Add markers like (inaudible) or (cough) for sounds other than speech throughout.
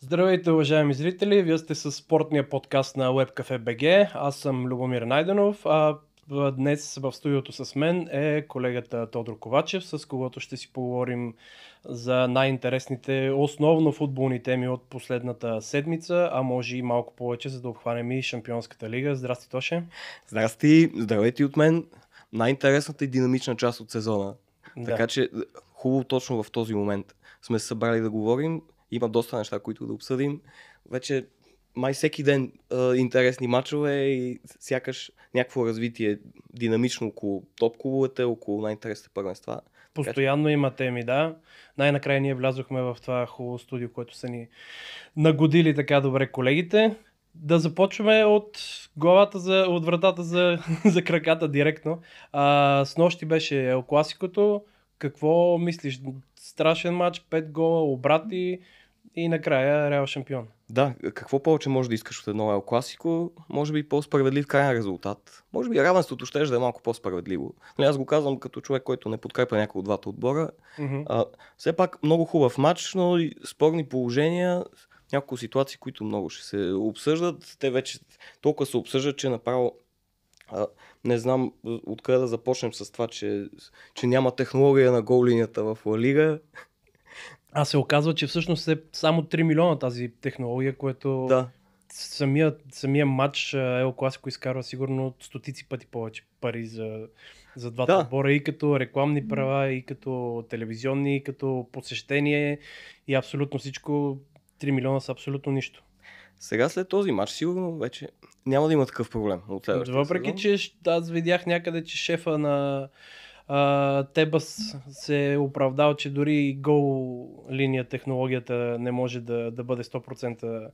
Здравейте, уважаеми зрители! Вие сте с спортния подкаст на WebCafe.bg. Аз съм Любомир Найденов, а днес в студиото с мен е колегата Тодор Ковачев, с когото ще си поговорим за най-интересните, основно футболни теми от последната седмица, а може и малко повече, за да обхванем и Шампионската лига. Здрасти, Тоше! Здрасти! Здравейте от мен! Най-интересната и динамична част от сезона. Да. Така че е, хубаво точно в този момент сме се събрали да говорим има доста неща, които да обсъдим. Вече май всеки ден а, интересни мачове и сякаш някакво развитие динамично около топ клубовете, около най-интересните първенства. Постоянно има теми, да. Най-накрая ние влязохме в това хубаво студио, което са ни нагодили така добре колегите. Да започваме от главата за, от вратата за, (laughs) за краката директно. А, с нощи беше Ел Класикото. Какво мислиш? страшен матч, 5 гола, обрати и накрая Реал шампион. Да, какво повече може да искаш от едно Ел Класико? Може би по-справедлив крайен резултат. Може би равенството ще да е малко по-справедливо. Но аз го казвам като човек, който не подкрепя някой от двата отбора. Mm-hmm. А, все пак много хубав матч, но и спорни положения, няколко ситуации, които много ще се обсъждат. Те вече толкова се обсъждат, че направо а, не знам откъде да започнем с това, че, че няма технология на гол линията в Ла Лига. А се оказва, че всъщност е само 3 милиона тази технология, което да. самия, самия матч Ел Класико изкарва сигурно стотици пъти повече пари за, за двата да. отбора и като рекламни права, и като телевизионни, и като посещение и абсолютно всичко. 3 милиона са абсолютно нищо. Сега след този матч сигурно вече няма да има такъв проблем от следващия Въпреки, сезон. че аз видях някъде, че шефа на а, Тебас се е оправдал, че дори гол линия технологията не може да, да бъде 100%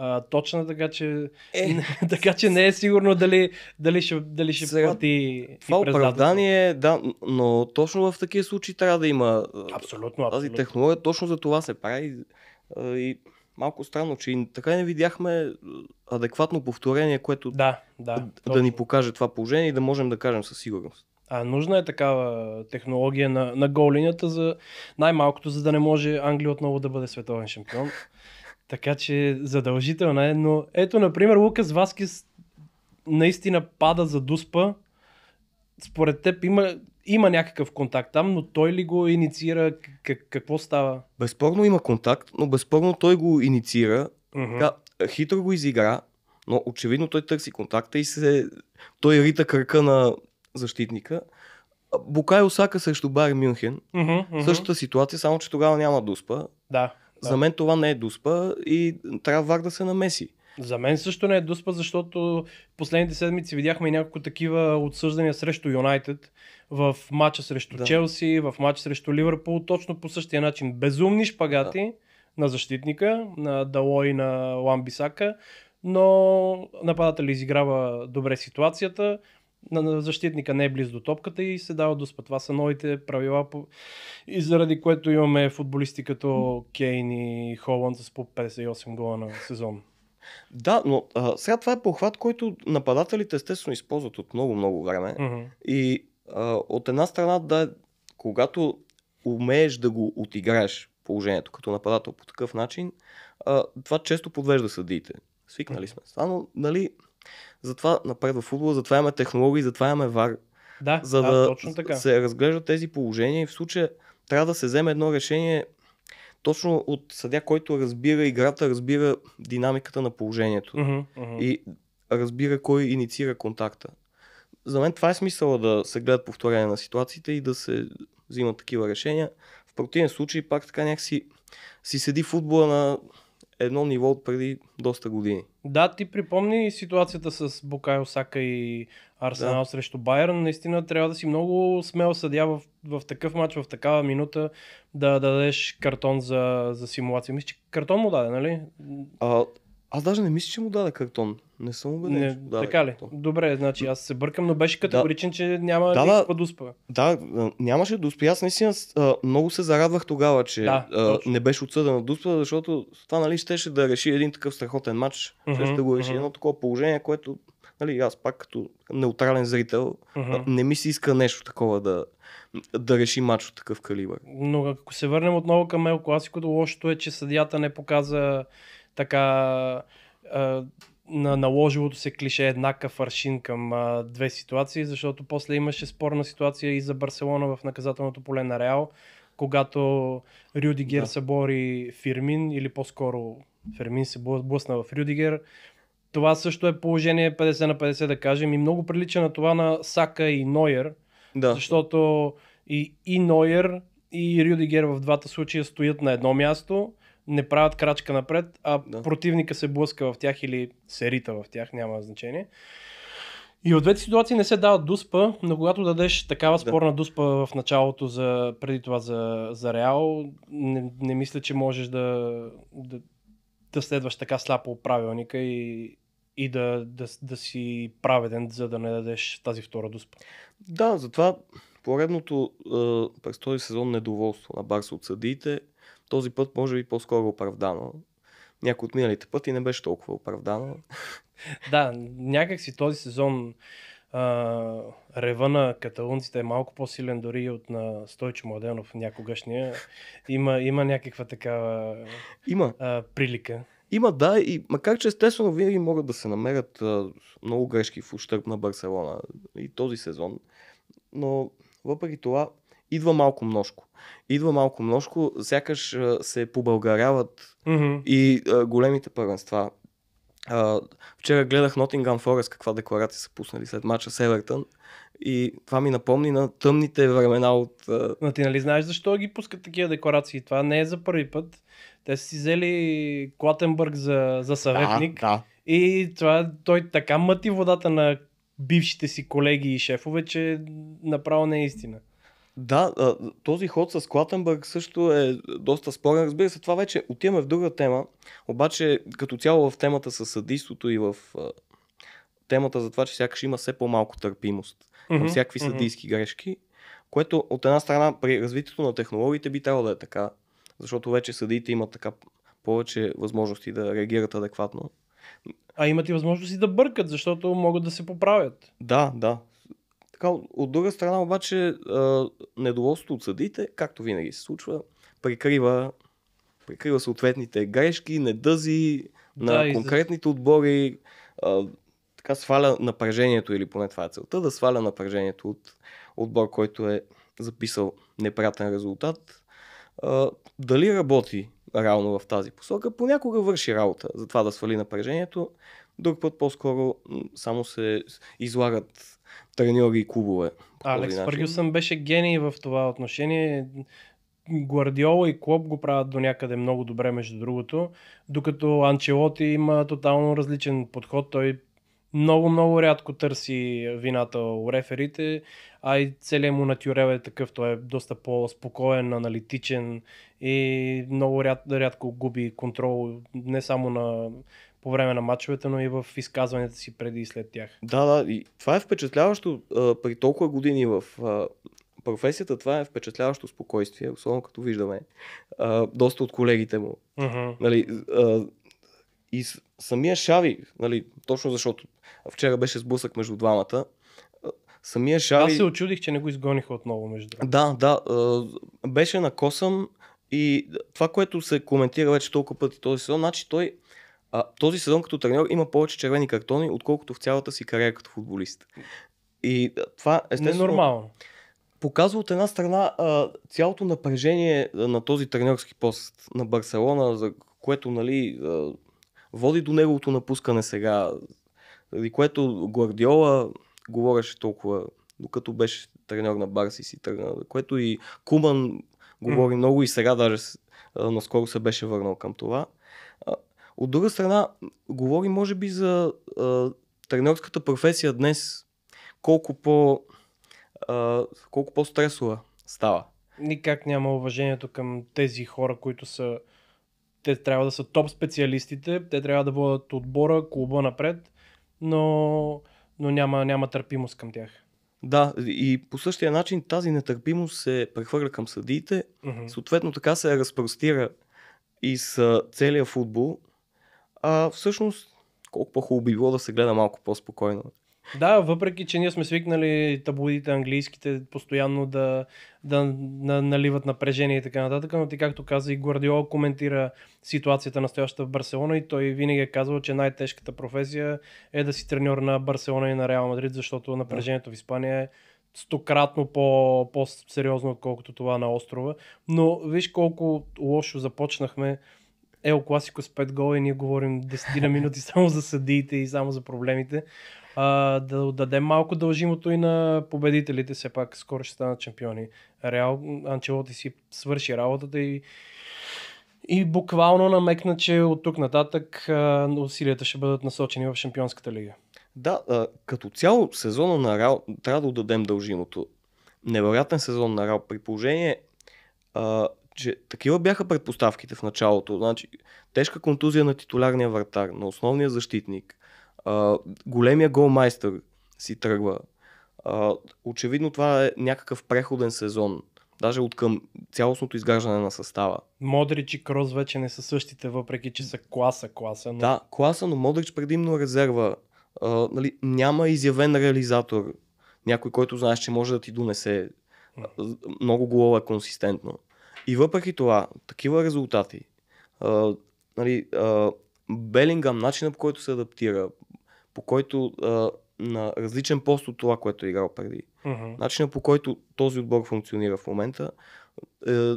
а, точна, така че, е, (laughs) така че не е сигурно дали, дали ще, дали ще сега, плати Това оправдание, да, но точно в такива случаи трябва да има абсолютно, тази абсолютно. технология, точно за това се прави и малко странно, че така не видяхме е, адекватно повторение, което да, да, да ни покаже това положение и да можем да кажем със сигурност. А нужна е такава технология на, на гол линията за най-малкото, за да не може Англия отново да бъде световен шампион. Така че задължително е, но ето, например, Лукас Васкис наистина пада за дуспа според теб има, има някакъв контакт там, но той ли го инициира? Как, какво става? Безспорно има контакт, но безспорно той го инициира. Uh-huh. Да, хитро го изигра, но очевидно той търси контакта и се... той рита кръка на защитника. Букай Осака срещу Бари Мюнхен. Uh-huh, uh-huh. Същата ситуация, само че тогава няма дуспа. Да. За мен това не е дуспа и трябва Вар да се намеси. За мен също не е дуспа, защото последните седмици видяхме няколко такива отсъждания срещу Юнайтед в матча срещу да. Челси, в матча срещу Ливърпул, точно по същия начин. Безумни шпагати да. на защитника, на Дало и на Ламбисака, но нападателя изиграва добре ситуацията, на защитника не е близо до топката и се дава доспа. Това са новите правила по... и заради което имаме футболисти като Кейн и Холанд с по 58 гола на сезон. Да, но а, сега това е похват, който нападателите естествено използват от много-много време. Mm-hmm. И а, от една страна, да, когато умееш да го отиграеш положението като нападател по такъв начин, а, това често подвежда съдиите. Свикнали сме. Това, но, нали, затова в футбол, затова имаме технологии, затова имаме вар. Да, за да, да точно така. се разглеждат тези положения и в случая трябва да се вземе едно решение точно от съдя, който разбира играта, разбира динамиката на положението uh-huh, uh-huh. и разбира кой инициира контакта. За мен това е смисъла да се гледат повторение на ситуациите и да се взимат такива решения. В противен случай пак така някакси си седи футбола на едно ниво от преди доста години. Да, ти припомни ситуацията с Букай Осака и Арсенал да. срещу Байерн. Наистина трябва да си много смел съдя в, в такъв матч, в такава минута да, да дадеш картон за, за симулация. Мисля, че картон му даде, нали? А, аз даже не мисля, че му даде картон. Не съм убеден. Не, да, така ли? То. Добре, значи аз се бъркам, но беше категоричен, да. че няма да, да дуспа. Да, нямаше да дуспа. Аз наистина много се зарадвах тогава, че да, а, не беше отсъдена дуспа, защото това нали щеше да реши един такъв страхотен матч. Mm-hmm, щеше да го реши mm-hmm. едно такова положение, което нали, аз пак като неутрален зрител mm-hmm. не ми се иска нещо такова да, да реши матч от такъв калибър. Но ако се върнем отново към Ел Класико, лошото е, че съдията не показа така на наложилото се клише еднакъв аршин към а, две ситуации, защото после имаше спорна ситуация и за Барселона в наказателното поле на Реал, когато Рюдигер да. се бори Фирмин или по-скоро Фермин се блъсна в Рюдигер. Това също е положение 50 на 50 да кажем и много прилича на това на Сака и Нойер, да. защото и, и Нойер и Рюдигер в двата случая стоят на едно място не правят крачка напред, а да. противника се блъска в тях или се рита в тях, няма значение. И от двете ситуации не се дава дуспа, но когато дадеш такава спорна да. дуспа в началото, за, преди това за, за Реал, не, не мисля, че можеш да, да, да следваш така сляпо правилника и, и да, да, да си праведен, за да не дадеш тази втора дуспа. Да, затова поредното през този сезон недоволство на Барса от съдиите – този път може би по-скоро е оправдано. Някои от миналите пъти не беше толкова оправдано. Да, някак си този сезон а, рева на каталунците е малко по-силен дори от на Стойчо Младенов някогашния. Има, има някаква такава има. А, прилика. Има, да, и макар че естествено винаги могат да се намерят а, много грешки в ущърп на Барселона и този сезон, но въпреки това идва малко множко. Идва малко множко, сякаш се побългаряват mm-hmm. и а, големите първенства. А, вчера гледах Nottingham Forest каква декларация са пуснали след мача с Everton. и това ми напомни на тъмните времена от... А... ти нали знаеш защо ги пускат такива декларации? Това не е за първи път. Те са си взели Клатенбърг за, за съветник. Да, да. И това, той така мъти водата на бившите си колеги и шефове, че направо не е истина. Да, този ход с Клатенбърг също е доста спорен. Разбира се, това вече отиваме в друга тема, обаче като цяло в темата с съдийството и в темата за това, че сякаш има все по-малко търпимост към mm-hmm. всякакви съдийски mm-hmm. грешки, което от една страна при развитието на технологиите би трябвало да е така, защото вече съдиите имат така повече възможности да реагират адекватно. А имат и възможности да бъркат, защото могат да се поправят. Да, да. Така, от друга страна обаче недоволството от съдите, както винаги се случва, прикрива, прикрива съответните грешки, недъзи да, на конкретните отбори, а, така сваля напрежението или поне това е целта, да сваля напрежението от отбор, който е записал неприятен резултат. А, дали работи реално в тази посока, понякога върши работа за това да свали напрежението, друг път по-скоро само се излагат треньори и клубове. Алекс Фъргюсън беше гений в това отношение. Гвардиола и Клоп го правят до някъде много добре, между другото, докато Анчелоти има тотално различен подход. Той много-много рядко търси вината у реферите, а и целият му натюрел е такъв. Той е доста по-спокоен, аналитичен и много ряд, рядко губи контрол не само на по време на матчовете, но и в изказванията си преди и след тях. Да, да, и това е впечатляващо а, при толкова години в а, професията, това е впечатляващо спокойствие, особено като виждаме а, доста от колегите му. Uh-huh. Нали, а, и самия Шави, нали, точно защото вчера беше сблъсък между двамата, самия Шави... Аз се очудих, че не го изгониха отново между двамата. Да, да, беше на косъм и това, което се коментира вече толкова пъти този сезон, значи той а, този сезон като треньор има повече червени картони, отколкото в цялата си кариера като футболист. И това естествено... Ненормално. Показва от една страна а, цялото напрежение на този треньорски пост на Барселона, за което нали, а, води до неговото напускане сега, заради което Гвардиола говореше толкова, докато беше треньор на Барс и си тръгна, което и Куман говори mm. много и сега даже а, наскоро се беше върнал към това. А, от друга страна, говори може би за а, тренерската професия днес, колко, по, а, колко по-стресова става. Никак няма уважението към тези хора, които са те трябва да са топ специалистите, те трябва да водят отбора, клуба напред, но, но няма, няма търпимост към тях. Да, и по същия начин тази нетърпимост се прехвърля към съдиите, mm-hmm. съответно така се разпростира и с целия футбол, а, всъщност, колко по-хубаво би било да се гледа малко по-спокойно. Да, въпреки, че ние сме свикнали таблоидите английските постоянно да, да на, наливат напрежение и така нататък, но ти както каза и Гвардиола коментира ситуацията настояща в Барселона и той винаги е казвал, че най-тежката професия е да си треньор на Барселона и на Реал Мадрид, защото напрежението в Испания е стократно по, по-сериозно, отколкото това на острова. Но виж колко лошо започнахме Ел Класико с 5 гола и ние говорим 10 на (laughs) минути само за съдиите и само за проблемите. А, да отдадем малко дължимото и на победителите, все пак скоро ще станат шампиони. Реал Анчелоти си свърши работата и и буквално намекна, че от тук нататък а, усилията ще бъдат насочени в Шампионската лига. Да, а, като цяло сезона на рао трябва да отдадем дължимото. Невероятен сезон на Рал. При положение а, че такива бяха предпоставките в началото. Значи, тежка контузия на титулярния вратар, на основния защитник, а, големия голмайстър си тръгва. А, очевидно това е някакъв преходен сезон, даже от към цялостното изграждане на състава. Модрич и Крос вече не са същите, въпреки че са класа, класа. Но... Да, класа, но Модрич предимно резерва. А, нали, няма изявен реализатор, някой, който знаеш, че може да ти донесе много голова консистентно. И въпреки това, такива резултати, а, нали, а, Белингам, начинът по който се адаптира, по който а, на различен пост от това, което е играл преди, uh-huh. начинът по който този отбор функционира в момента, е,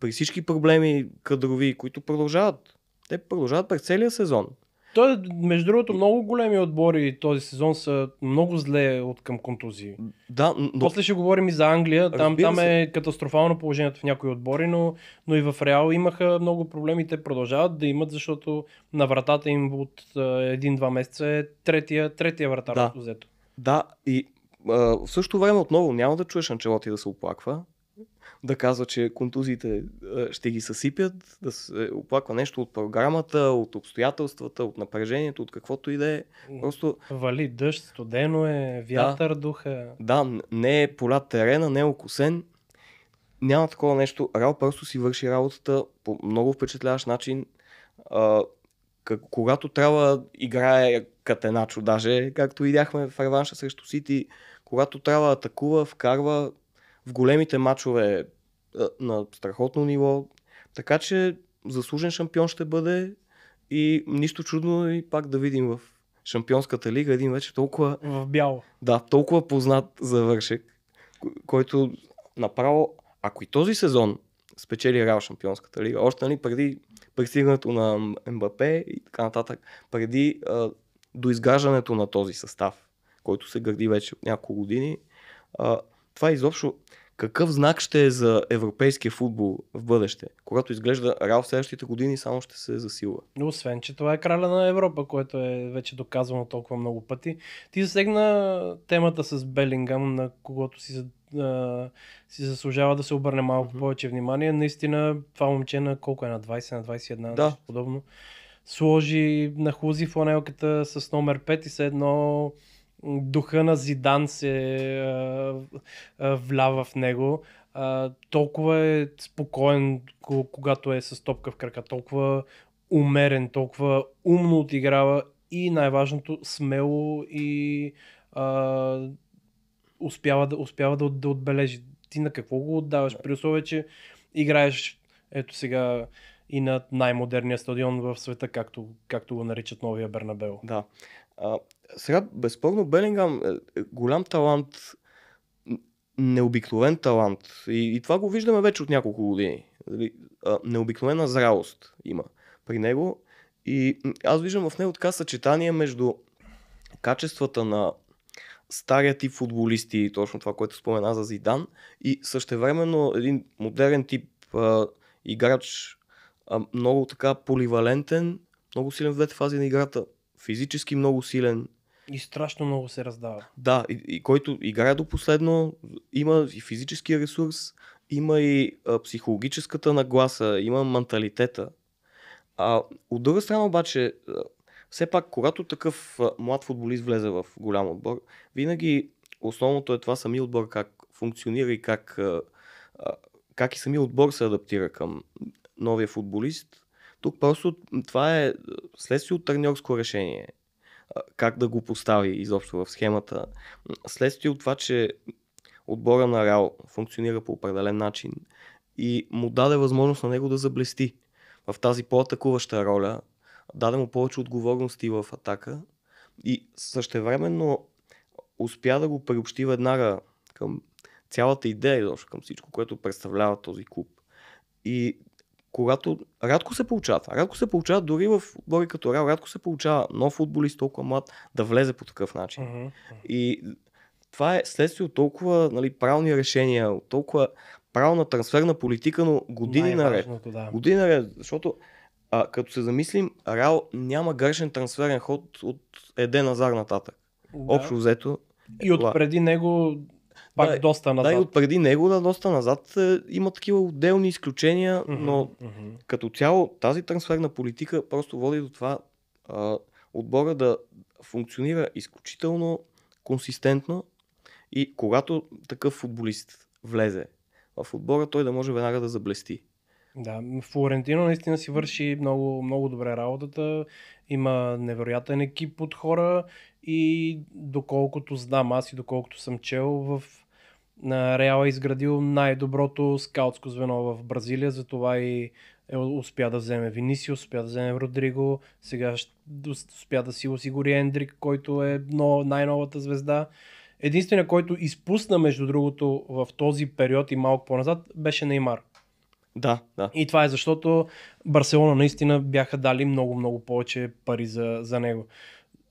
при всички проблеми кадрови, които продължават, те продължават през целия сезон. Той, между другото, много големи отбори този сезон са много зле от към контузии. Да, но... После ще говорим и за Англия. Там, там е катастрофално положението в някои отбори, но, но и в Реал имаха много проблеми. Те продължават да имат, защото на вратата им от един-два месеца е третия, третия вратар да. Да, и а, в същото време отново няма да чуеш Анчелоти да се оплаква да казва, че контузиите е, ще ги съсипят, да се оплаква нещо от програмата, от обстоятелствата, от напрежението, от каквото и да е. Просто... Вали дъжд, студено е, вятър да, духа. Да, не е поля терена, не е окосен. Няма такова нещо. Рал просто си върши работата по много впечатляващ начин. А, когато трябва играе Катеначо, даже както видяхме в реванша срещу Сити, когато трябва атакува, вкарва, в големите матчове е, на страхотно ниво. Така че заслужен шампион ще бъде и нищо чудно и пак да видим в Шампионската лига един вече толкова... В бяло. Да, толкова познат завършек, който направо, ако и този сезон спечели Реал Шампионската лига, още нали, преди пристигането на МБП и така нататък, преди а, доизгаждането на този състав, който се гърди вече от няколко години, а, това изобщо какъв знак ще е за европейския футбол в бъдеще, когато изглежда Реал в следващите години само ще се засилва. Освен, че това е краля на Европа, което е вече доказано толкова много пъти. Ти засегна темата с Белингам, на когото си, а, си заслужава да се обърне малко mm-hmm. повече внимание. Наистина това момче на колко е на 20, на 21, да. подобно. Сложи на хлузи фланелката с номер 5 и се едно духа на Зидан се влява в него. толкова е спокоен, когато е с топка в крака, толкова умерен, толкова умно отиграва и най-важното смело и а, успява, да, успява да, да отбележи. Ти на какво го отдаваш? При условие, че играеш ето сега и на най-модерния стадион в света, както, както го наричат новия Бернабел. Да. А, сега, безспорно, Белингам е, е голям талант, необикновен талант. И, и това го виждаме вече от няколко години. Нали, а, необикновена зрялост има при него. И аз виждам в него така съчетание между качествата на стария тип футболисти, точно това, което спомена за Зидан, и същевременно един модерен тип а, играч, а, много така поливалентен, много силен в двете фази на играта, физически много силен. И страшно много се раздава. Да, и, и който играе до последно, има и физическия ресурс, има и а, психологическата нагласа, има менталитета. А, от друга страна обаче, все пак, когато такъв а, млад футболист влезе в голям отбор, винаги основното е това самия отбор как функционира и как, а, а, как и самия отбор се адаптира към новия футболист тук просто това е следствие от търньорско решение. Как да го постави изобщо в схемата. Следствие от това, че отбора на Рао функционира по определен начин и му даде възможност на него да заблести в тази по-атакуваща роля, даде му повече отговорности в атака и същевременно успя да го приобщи веднага към цялата идея, към всичко, което представлява този клуб. И когато рядко се получават. Рядко се получават дори в отбори като Реал, рядко се получава нов футболист, толкова млад, да влезе по такъв начин. Uh-huh. И това е следствие от толкова нали, правилни решения, от толкова правилна трансферна политика, но години наред. Да. Години наред, защото а, като се замислим, Реал няма грешен трансферен ход от Еден Азар нататък. Да. Общо взето. и от преди него пак да, доста назад. Да, и от преди него да доста назад е, има такива отделни изключения, mm-hmm, но mm-hmm. като цяло тази трансферна политика просто води до това а, отбора да функционира изключително консистентно и когато такъв футболист влезе в отбора, той да може веднага да заблести. Да, Флорентино наистина си върши много, много добре работата. Има невероятен екип от хора и доколкото знам аз и доколкото съм чел в Реал е изградил най-доброто скаутско звено в Бразилия, затова и е, успя да вземе Виниси, успя да вземе Родриго, сега успя да си осигури Ендрик, който е най-новата звезда. Единственият, който изпусна, между другото, в този период и малко по-назад, беше Неймар. Да, да. И това е защото Барселона наистина бяха дали много-много повече пари за, за него.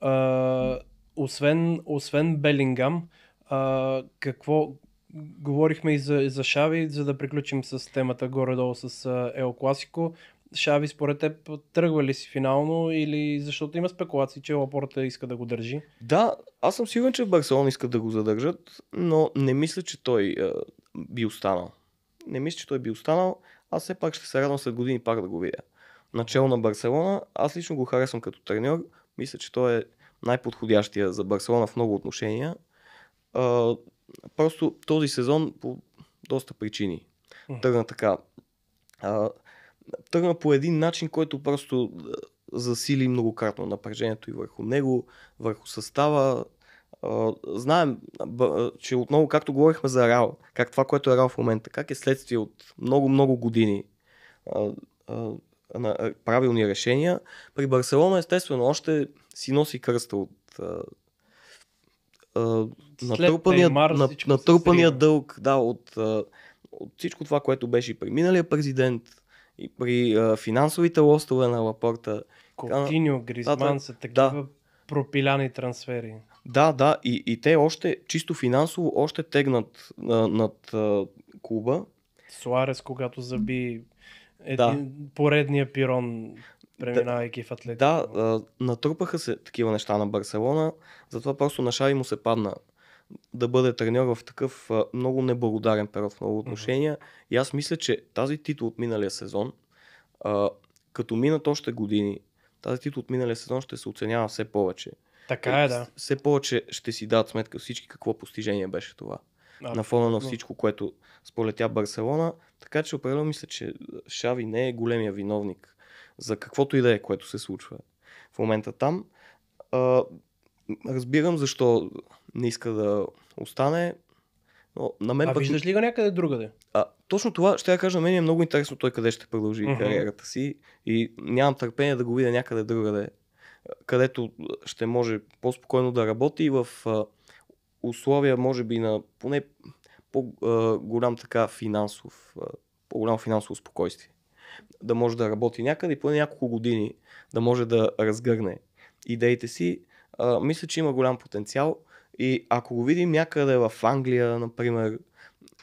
А, освен, освен Белингам, а, какво, говорихме и за, и за Шави, за да приключим с темата горе-долу с Ел Класико. Шави според теб тръгва ли си финално или защото има спекулации, че Лапорта иска да го държи? Да, аз съм сигурен, че в Барселона иска да го задържат, но не мисля, че той е, би останал. Не мисля, че той би останал. Аз все пак ще се радвам след години пак да го видя. Начало на Барселона, аз лично го харесвам като треньор. Мисля, че той е най-подходящия за Барселона в много отношения просто този сезон по доста причини тръгна така. А, тръгна по един начин, който просто засили многократно напрежението и върху него, върху състава. А, знаем, че отново, както говорихме за Рао, как това, което е Рао в момента, как е следствие от много-много години а, а, на правилни решения. При Барселона, естествено, още си носи кръста от а, натрупания, Неймар, на, натрупания дълг да, от, от всичко това, което беше и при миналия президент, и при а, финансовите лостове на Лапорта. Котиньо, Гризман да, са такива да. пропиляни трансфери. Да, да, и, и те още, чисто финансово, още тегнат а, над а, клуба. Суарес, когато заби един, да. поредния пирон преминавайки в атлетика. Да, а, натрупаха се такива неща на Барселона, затова просто на Шави му се падна да бъде треньор в такъв а, много неблагодарен период в много отношения. Mm-hmm. И аз мисля, че тази титул от миналия сезон, а, като минат още години, тази титул от миналия сезон ще се оценява все повече. Така е, е да. Все повече ще си дадат сметка всички какво постижение беше това. А, на фона на всичко, което сполетя Барселона. Така че определено мисля, че Шави не е големия виновник за каквото и да е, което се случва в момента там. А, разбирам защо не иска да остане, но на мен а пък... виждаш ли го някъде другаде? А, точно това ще я кажа, на мен е много интересно той къде ще продължи uh-huh. кариерата си и нямам търпение да го видя някъде другаде, където ще може по-спокойно да работи и в а, условия, може би, на поне по-голям така финансов, по-голямо финансово спокойствие да може да работи някъде и поне няколко години да може да разгърне идеите си, а, мисля, че има голям потенциал и ако го видим някъде в Англия, например,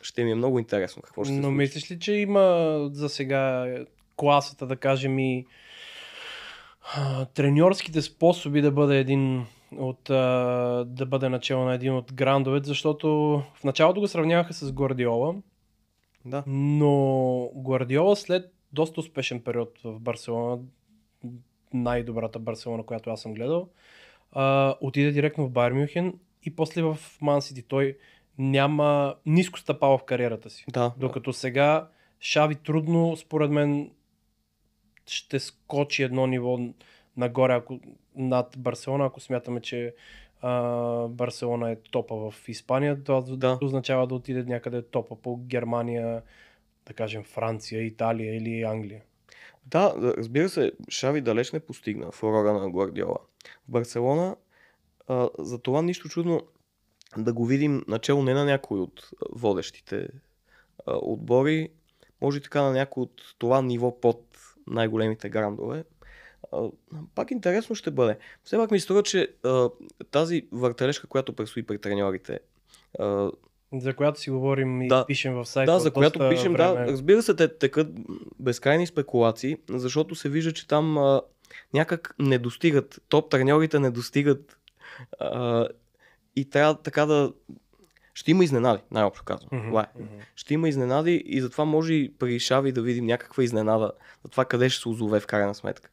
ще ми е много интересно какво ще се Но мислиш ли, че има за сега класата, да кажем и треньорските способи да бъде един от, да бъде начало на един от грандовете, защото в началото го сравняваха с Гвардиола, да. но Гвардиола след доста успешен период в Барселона, най-добрата Барселона, която аз съм гледал, а, отиде директно в Байер Мюнхен и после в Ман Сити. Той няма ниско стъпало в кариерата си. Да, Докато да. сега Шави трудно, според мен, ще скочи едно ниво нагоре ако, над Барселона, ако смятаме, че а, Барселона е топа в Испания, това да. означава да отиде някъде топа по Германия, да кажем, Франция, Италия или Англия. Да, разбира се, Шави далеч не постигна фурора на Гвардиола. В Барселона а, за това нищо чудно да го видим начало не на някой от водещите а, отбори, може така на някой от това ниво под най-големите грандове. А, пак интересно ще бъде. Все пак ми струва, че а, тази въртележка, която предстои при треньорите, а, за която си говорим и да, пишем в сайта. Да, за която пишем, време. да. Разбира се, те текат безкрайни спекулации, защото се вижда, че там а, някак не достигат, топ треньорите не достигат а, и трябва така да... Ще има изненади, най-общо казвам. Mm-hmm, е. Mm-hmm. Ще има изненади и затова може и при Шави да видим някаква изненада за това къде ще се озове в крайна сметка.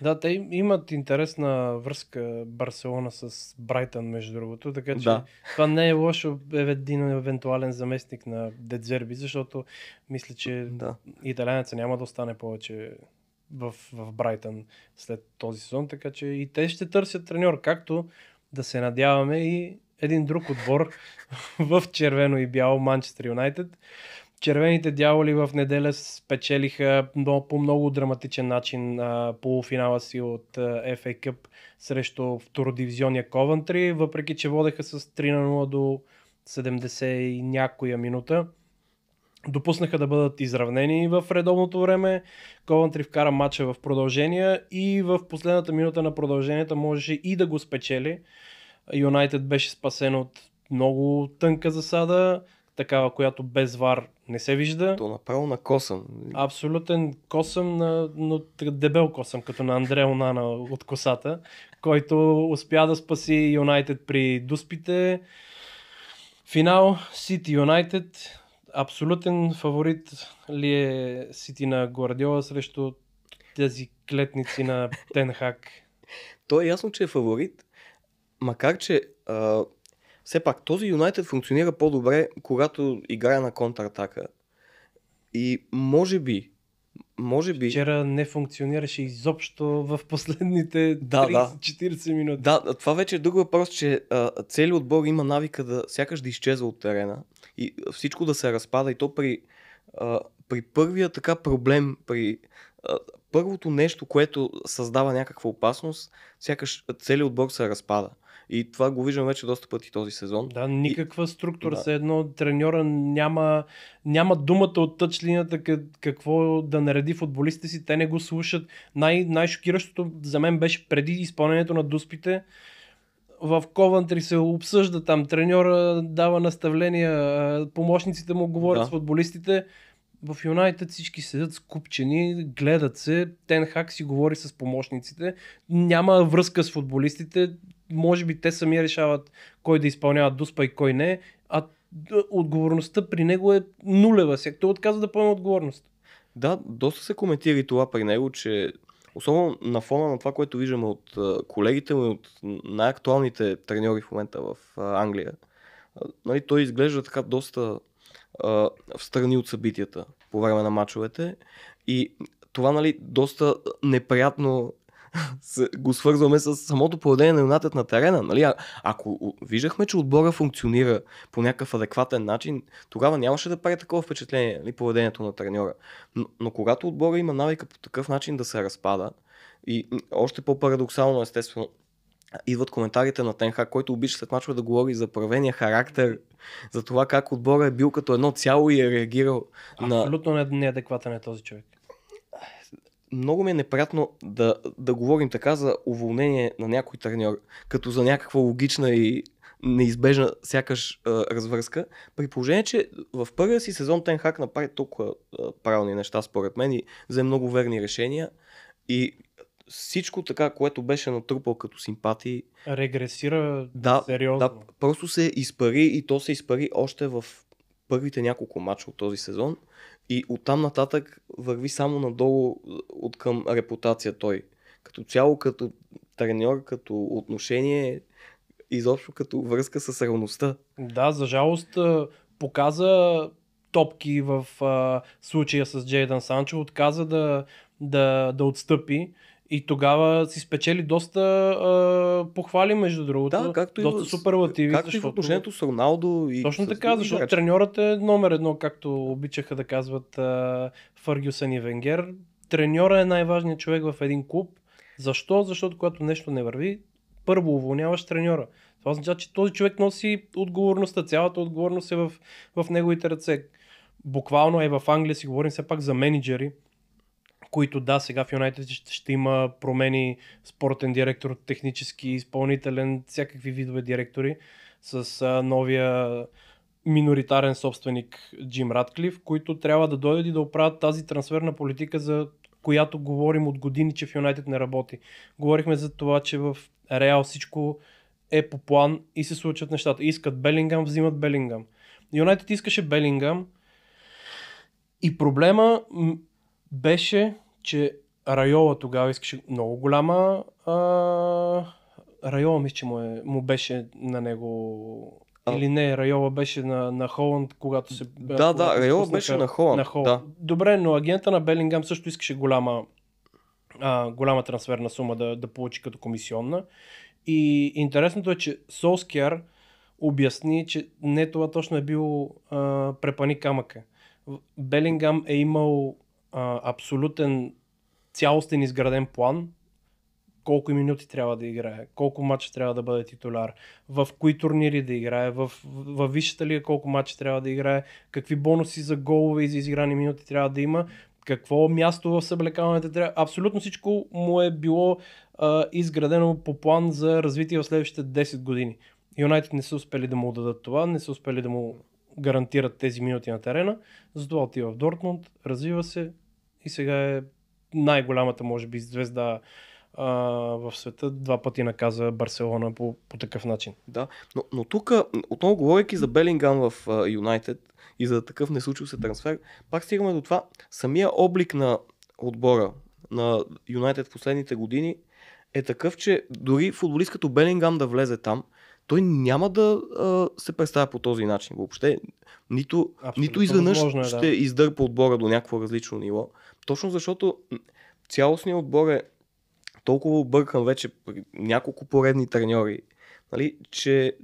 Да, те имат интересна връзка Барселона с Брайтън, между другото, така че да. това не е лошо е един евентуален заместник на Дедзерби, защото мисля, че да. италянеца няма да остане повече в, в Брайтън след този сезон, така че и те ще търсят треньор, както да се надяваме и един друг отбор (laughs) в червено и бяло Манчестър Юнайтед червените дяволи в неделя спечелиха много, по много драматичен начин а, полуфинала си от а, FA Cup срещу втородивизионния Ковентри, въпреки че водеха с 3 на 0 до 70 и някоя минута. Допуснаха да бъдат изравнени в редовното време. Ковентри вкара матча в продължение и в последната минута на продълженията можеше и да го спечели. Юнайтед беше спасен от много тънка засада такава, която без вар не се вижда. То направо на косъм. Нали? Абсолютен косъм, на, но дебел косъм, като на Андре Онана от косата, който успя да спаси Юнайтед при дуспите. Финал Сити Юнайтед. Абсолютен фаворит ли е Сити на Гвардиола срещу тези клетници на Тенхак? То е ясно, че е фаворит, макар че а, все пак този Юнайтед функционира по-добре, когато играе на контратака. И може би, може би... Вчера не функционираше изобщо в последните 30, да, да. 40 минути. Да, това вече е друг въпрос, че целият отбор има навика да сякаш да изчезва от терена и всичко да се разпада и то при, а, при първия така проблем, при а, първото нещо, което създава някаква опасност, сякаш целият отбор се разпада. И това го виждам вече доста пъти този сезон. Да, никаква и... структура. Да. едно треньора няма, няма думата от тъчлината какво да нареди футболистите си. Те не го слушат. Най- най-шокиращото за мен беше преди изпълнението на дуспите в Ковантри се обсъжда там, треньора дава наставления, помощниците му говорят да. с футболистите. В Юнайтед всички седят скупчени, гледат се, Тенхак си говори с помощниците, няма връзка с футболистите, може би те сами решават кой да изпълнява дуспа и кой не, а отговорността при него е нулева. Сега той отказва да поема отговорност. Да, доста се коментира и това при него, че особено на фона на това, което виждаме от колегите му и от най-актуалните треньори в момента в Англия, нали, той изглежда така доста а, в страни от събитията по време на мачовете и това нали, доста неприятно го свързваме с самото поведение на юнатът на терена. Нали? А, ако виждахме, че отбора функционира по някакъв адекватен начин, тогава нямаше да прави такова впечатление нали, поведението на треньора. Но, но когато отбора има навика по такъв начин да се разпада, и още по-парадоксално, естествено, идват коментарите на Тенха, който обича след мачове да говори за правения характер, за това как отбора е бил като едно цяло и е реагирал Абсолютно на... Абсолютно неадекватен е този човек много ми е неприятно да, да говорим така за уволнение на някой треньор, като за някаква логична и неизбежна сякаш а, развръзка, при положение, че в първия си сезон Тенхак направи толкова а, правилни неща според мен и взе много верни решения и всичко така, което беше натрупал като симпатии. Регресира да, сериозно. Да, просто се изпари и то се изпари още в първите няколко мача от този сезон и оттам нататък върви само надолу е, от към репутация той. Като цяло, като треньор, като отношение, изобщо като връзка с равността. Да, за жалост е, показа топки в а, е, случая с Джейдан Санчо, отказа да, да, да отстъпи и тогава си спечели доста а, похвали, между другото. Да, както доста супер суперлативи. Както защото... и в отношението с Роналдо. И Точно така, защото треньорът е номер едно, както обичаха да казват а, Фъргюсен и Венгер. Треньора е най-важният човек в един клуб. Защо? Защото когато нещо не върви, първо уволняваш треньора. Това означава, че този човек носи отговорността, цялата отговорност е в, в неговите ръце. Буквално е в Англия си говорим все пак за менеджери които да, сега в Юнайтед ще, ще има промени спортен директор, технически, изпълнителен, всякакви видове директори с а, новия миноритарен собственик Джим Радклиф, които трябва да дойдат и да оправят тази трансферна политика, за която говорим от години, че в Юнайтед не работи. Говорихме за това, че в Реал всичко е по план и се случват нещата. Искат Белингам, взимат Белингам. Юнайтед искаше Белингам и проблема беше, че Райола тогава искаше много голяма. А... Райола мисля, че му, е, му беше на него а... Или не, Райола беше на, на Холанд, когато се. Да, когато да, Райола беше на Холанд. На Холанд. Да. Добре, но агента на Белингам също искаше голяма, а, голяма трансферна сума да, да получи като комисионна. И интересното е, че Солскияр обясни, че не това точно е бил а, препани камъка. Белингам е имал а, абсолютен, цялостен изграден план, колко минути трябва да играе, колко матча трябва да бъде титуляр, в кои турнири да играе, в, в, в висшата лига колко матча трябва да играе, какви бонуси за голове и за изиграни минути трябва да има, какво място в съблекаването трябва. Абсолютно всичко му е било а, изградено по план за развитие в следващите 10 години. Юнайтед не са успели да му дадат това, не са успели да му гарантират тези минути на терена, затова отива в Дортмунд, развива се, и сега е най-голямата, може би, звезда а, в света. Два пъти наказа Барселона по, по такъв начин. Да, но, но тук, отново говоряки за Белингам в Юнайтед и за такъв не случил се трансфер, пак стигаме до това. Самия облик на отбора на Юнайтед в последните години е такъв, че дори футболист като Белингам да влезе там, той няма да а, се представя по този начин въобще. Нито, нито изведнъж е, да. ще издърпа отбора до някакво различно ниво. Точно защото цялостният отбор е толкова объркан вече при няколко поредни треньори, нали, че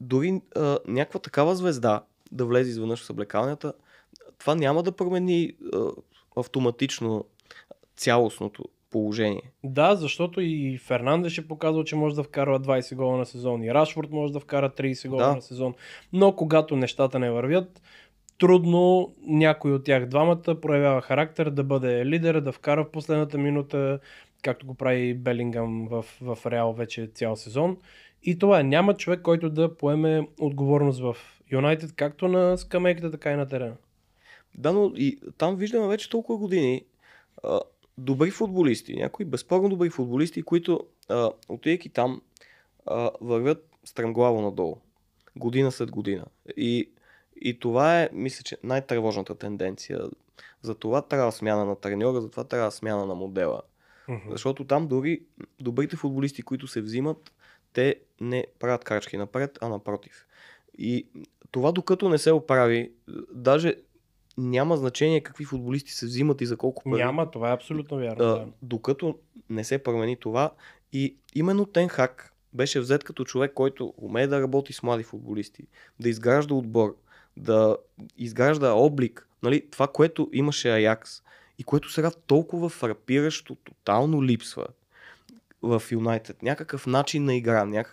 дори а, някаква такава звезда да влезе изведнъж в съблекалнята, това няма да промени а, автоматично цялостното положение. Да, защото и Фернандеш е показал, че може да вкарва 20 гола на сезон, и Рашфорд може да вкара 30 гола да. на сезон, но когато нещата не вървят, трудно някой от тях двамата проявява характер да бъде лидер, да вкара в последната минута, както го прави Белингъм в, в Реал вече цял сезон. И това е. Няма човек, който да поеме отговорност в Юнайтед, както на скамейката, така и на терена. Да, но и там виждаме вече толкова години а, добри футболисти, някои безспорно добри футболисти, които а, отивайки там а, вървят стремглаво надолу, година след година. И и това е, мисля, че най-тревожната тенденция. За това трябва смяна на треньора, за това трябва смяна на модела. Uh-huh. Защото там дори добрите футболисти, които се взимат, те не правят крачки напред, а напротив. И това докато не се оправи, даже няма значение какви футболисти се взимат и за колко пари. Няма, това е абсолютно вярно. да. Докато не се промени това и именно Тенхак беше взет като човек, който умее да работи с млади футболисти, да изгражда отбор, да изгражда облик, нали, това, което имаше Аякс и което сега толкова фрапиращо, тотално липсва в Юнайтед. Някакъв начин на игра,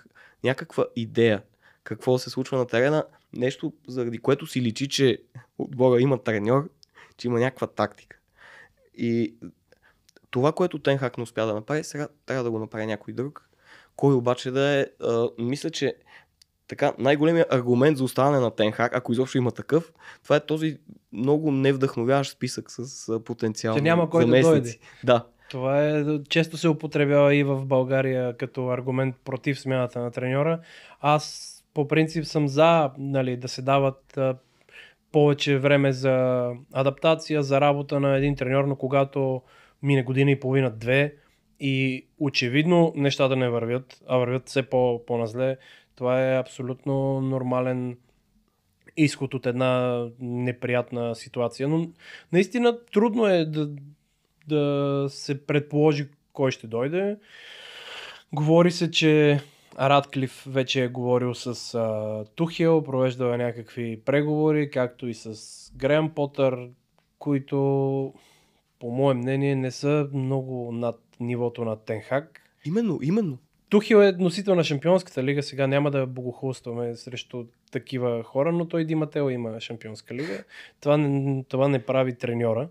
някаква идея какво се случва на терена, нещо заради което си личи, че отбора има треньор, че има някаква тактика. И това, което Тенхак не успя да направи, сега трябва да го направи някой друг, кой обаче да е. А, мисля, че така, най-големият аргумент за оставане на Тенхак, ако изобщо има такъв, това е този много невдъхновяващ списък с потенциал. Че няма кой заместници. да дойде. Да. Това е, често се употребява и в България като аргумент против смяната на треньора. Аз по принцип съм за нали, да се дават а, повече време за адаптация, за работа на един треньор, но когато мине година и половина, две и очевидно нещата не вървят, а вървят все по- по-назле, това е абсолютно нормален изход от една неприятна ситуация. Но наистина трудно е да, да се предположи кой ще дойде. Говори се, че Радклиф вече е говорил с а, Тухил, провеждал е някакви преговори, както и с Грем Потър, които по мое мнение не са много над нивото на Тенхак. Именно, именно. Тухил е носител на Шампионската лига, сега няма да богохулстваме срещу такива хора, но той Дима има Шампионска лига. Това не, това не прави треньора.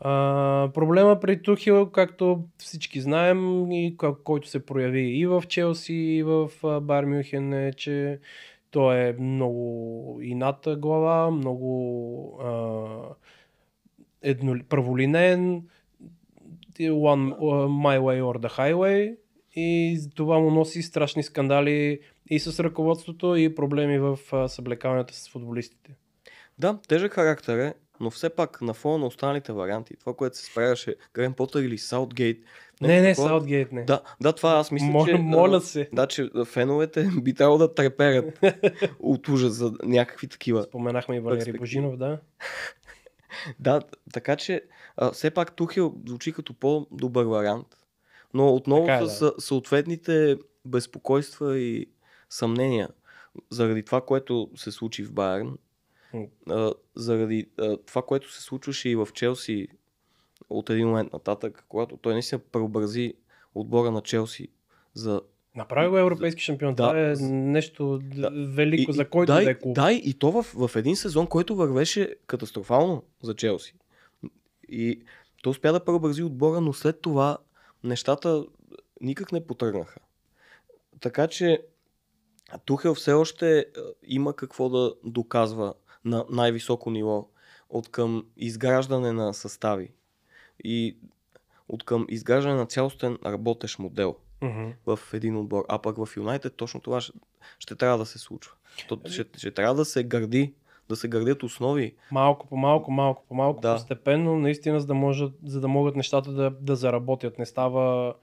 А, проблема при Тухил, както всички знаем, и който се прояви и в Челси, и в Бар е, че той е много ината глава, много а, едно, праволинен, one, uh, my way or the highway и това му носи страшни скандали и с ръководството и проблеми в съблекаването с футболистите. Да, тежък характер е, но все пак на фона на останалите варианти, това, което се справяше Грен Потър или Саутгейт. Не, не, такова... Саутгейт не. Да, да, това аз мисля, моля, че... Моля се. Да, че феновете (laughs) би трябвало да треперят (laughs) от ужас за някакви такива. Споменахме и Валери Божинов, да. (laughs) да, така че а, все пак Тухил звучи като по-добър вариант но отново така е, да. с съответните безпокойства и съмнения заради това, което се случи в Байерн, заради това, което се случваше и в Челси от един момент нататък, когато той наистина преобрази отбора на Челси за Направи го европейски шампион. Да, това е нещо да, велико и, за който дай, да е клуб. Да, и то в, в един сезон, който вървеше катастрофално за Челси. И то успя да преобрази отбора, но след това нещата никак не потръгнаха. Така че Тухел все още е, има какво да доказва на най-високо ниво от към изграждане на състави и от към изграждане на цялостен работещ модел mm-hmm. в един отбор. А пък в Юнайтед точно това ще, ще трябва да се случва. То, ще, ще трябва да се гърди да се градят основи. Малко по малко, малко по малко, да. постепенно, наистина, за да, може, за да могат нещата да, да заработят. Не става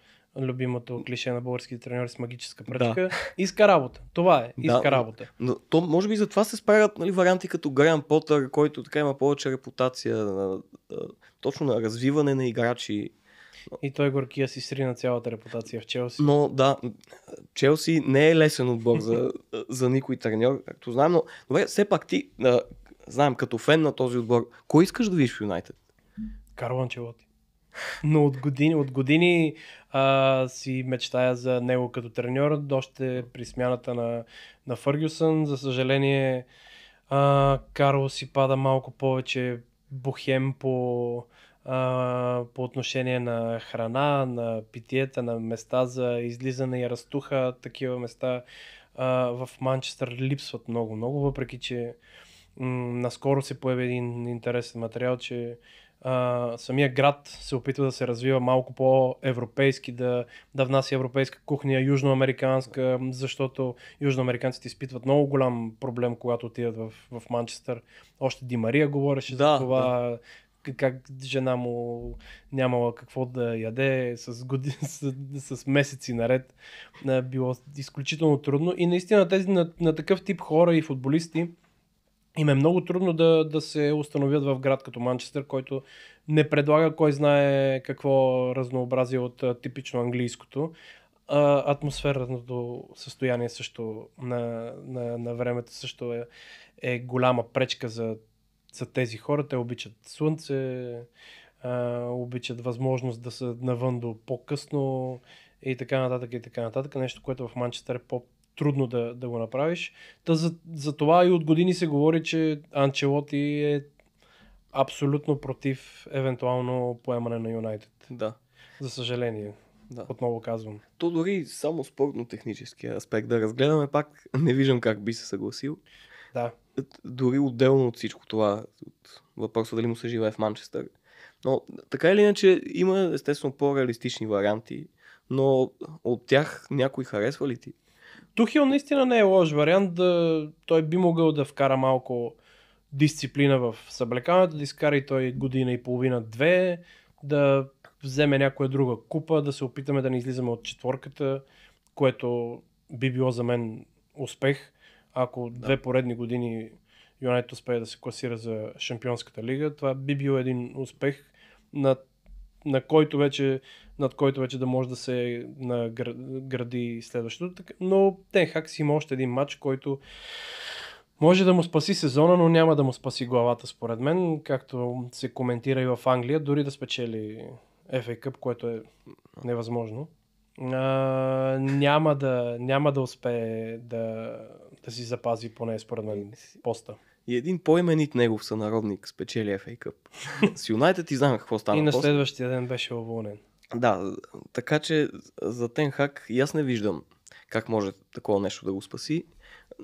любимото клише на българските треньори с магическа пръчка. Да. Иска работа. Това е. Иска да, работа. Но, то, може би затова се справят нали, варианти като Гран Потър, който така има повече репутация на, точно на развиване на играчи и той горкия си сри на цялата репутация в Челси. Но да, Челси не е лесен отбор за, за никой треньор, както знаем, но добре, все пак ти, а, знаем, като фен на този отбор, кой искаш да видиш в Юнайтед? Карл Анчелоти. Но от години, от години а, си мечтая за него като треньор, още при смяната на, на Фъргюсън. За съжаление, а, Карл си пада малко повече бухем по а, по отношение на храна, на питиета, на места за излизане и растуха. Такива места а, в Манчестър липсват много-много, въпреки че м- наскоро се появи един интересен материал, че а, самия град се опитва да се развива малко по-европейски, да, да внася европейска кухня, южноамериканска, защото южноамериканците изпитват много голям проблем, когато отидат в, в Манчестър. Още Димария говореше да, за това, да как жена му нямала какво да яде с, годи, (laughs) с, с месеци наред. Било изключително трудно. И наистина тези на, на такъв тип хора и футболисти им е много трудно да, да се установят в град като Манчестър, който не предлага кой знае какво разнообразие от типично английското а, атмосферното състояние също на, на, на времето също е, е голяма пречка за са тези хора. Те обичат слънце, а, обичат възможност да са навън до по-късно и така нататък и така нататък. Нещо, което в Манчестър е по трудно да, да го направиш. Та за, за това и от години се говори, че Анчелоти е абсолютно против евентуално поемане на Юнайтед. Да. За съжаление. Да. Отново казвам. То дори само спортно-техническия аспект да разгледаме пак, не виждам как би се съгласил. Да. Дори отделно от всичко това, от въпроса дали му се живее в Манчестър. Но така или иначе има естествено по-реалистични варианти, но от тях някой харесва ли ти? Тухил наистина не е лош вариант. Да, той би могъл да вкара малко дисциплина в съблекаването, да изкара и той година и половина-две, да вземе някоя друга купа, да се опитаме да не излизаме от четворката, което би било за мен успех ако да. две поредни години Юнайтед успее да се класира за Шампионската лига, това би бил един успех, на, на който вече, над който вече да може да се гради следващото. Но Тенхак си има още един матч, който може да му спаси сезона, но няма да му спаси главата, според мен, както се коментира и в Англия, дори да спечели FA Cup, което е невъзможно. А, няма, да, няма да успее да да си запази поне според мен е, поста. И един по-именит негов сънародник спечели FA Cup. (laughs) С Юнайтед и знам какво стана. И на следващия ден беше уволнен. Да, така че за Тенхак и аз не виждам как може такова нещо да го спаси.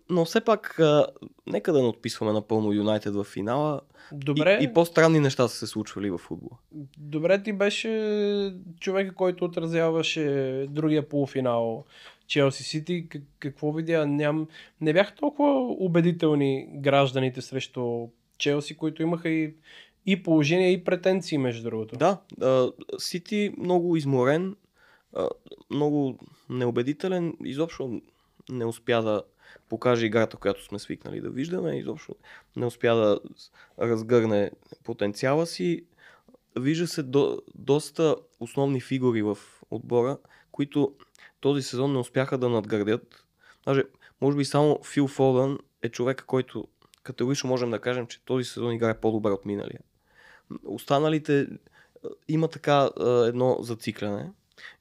Но все пак, а, нека да не отписваме напълно Юнайтед в финала. Добре. И, и по-странни неща са се случвали в футбола. Добре ти беше човека, който отразяваше другия полуфинал Челси Сити, какво видя, ням, не бяха толкова убедителни гражданите срещу Челси, които имаха и, и положение, и претенции, между другото. Да, Сити много изморен, много неубедителен, изобщо не успя да покаже играта, която сме свикнали да виждаме, изобщо не успя да разгърне потенциала си. Вижда се до, доста основни фигури в отбора, които този сезон не успяха да надградят. Даже, може би само Фил Фолън е човек, който категорично можем да кажем, че този сезон играе по-добре от миналия. Останалите е, има така е, едно зацикляне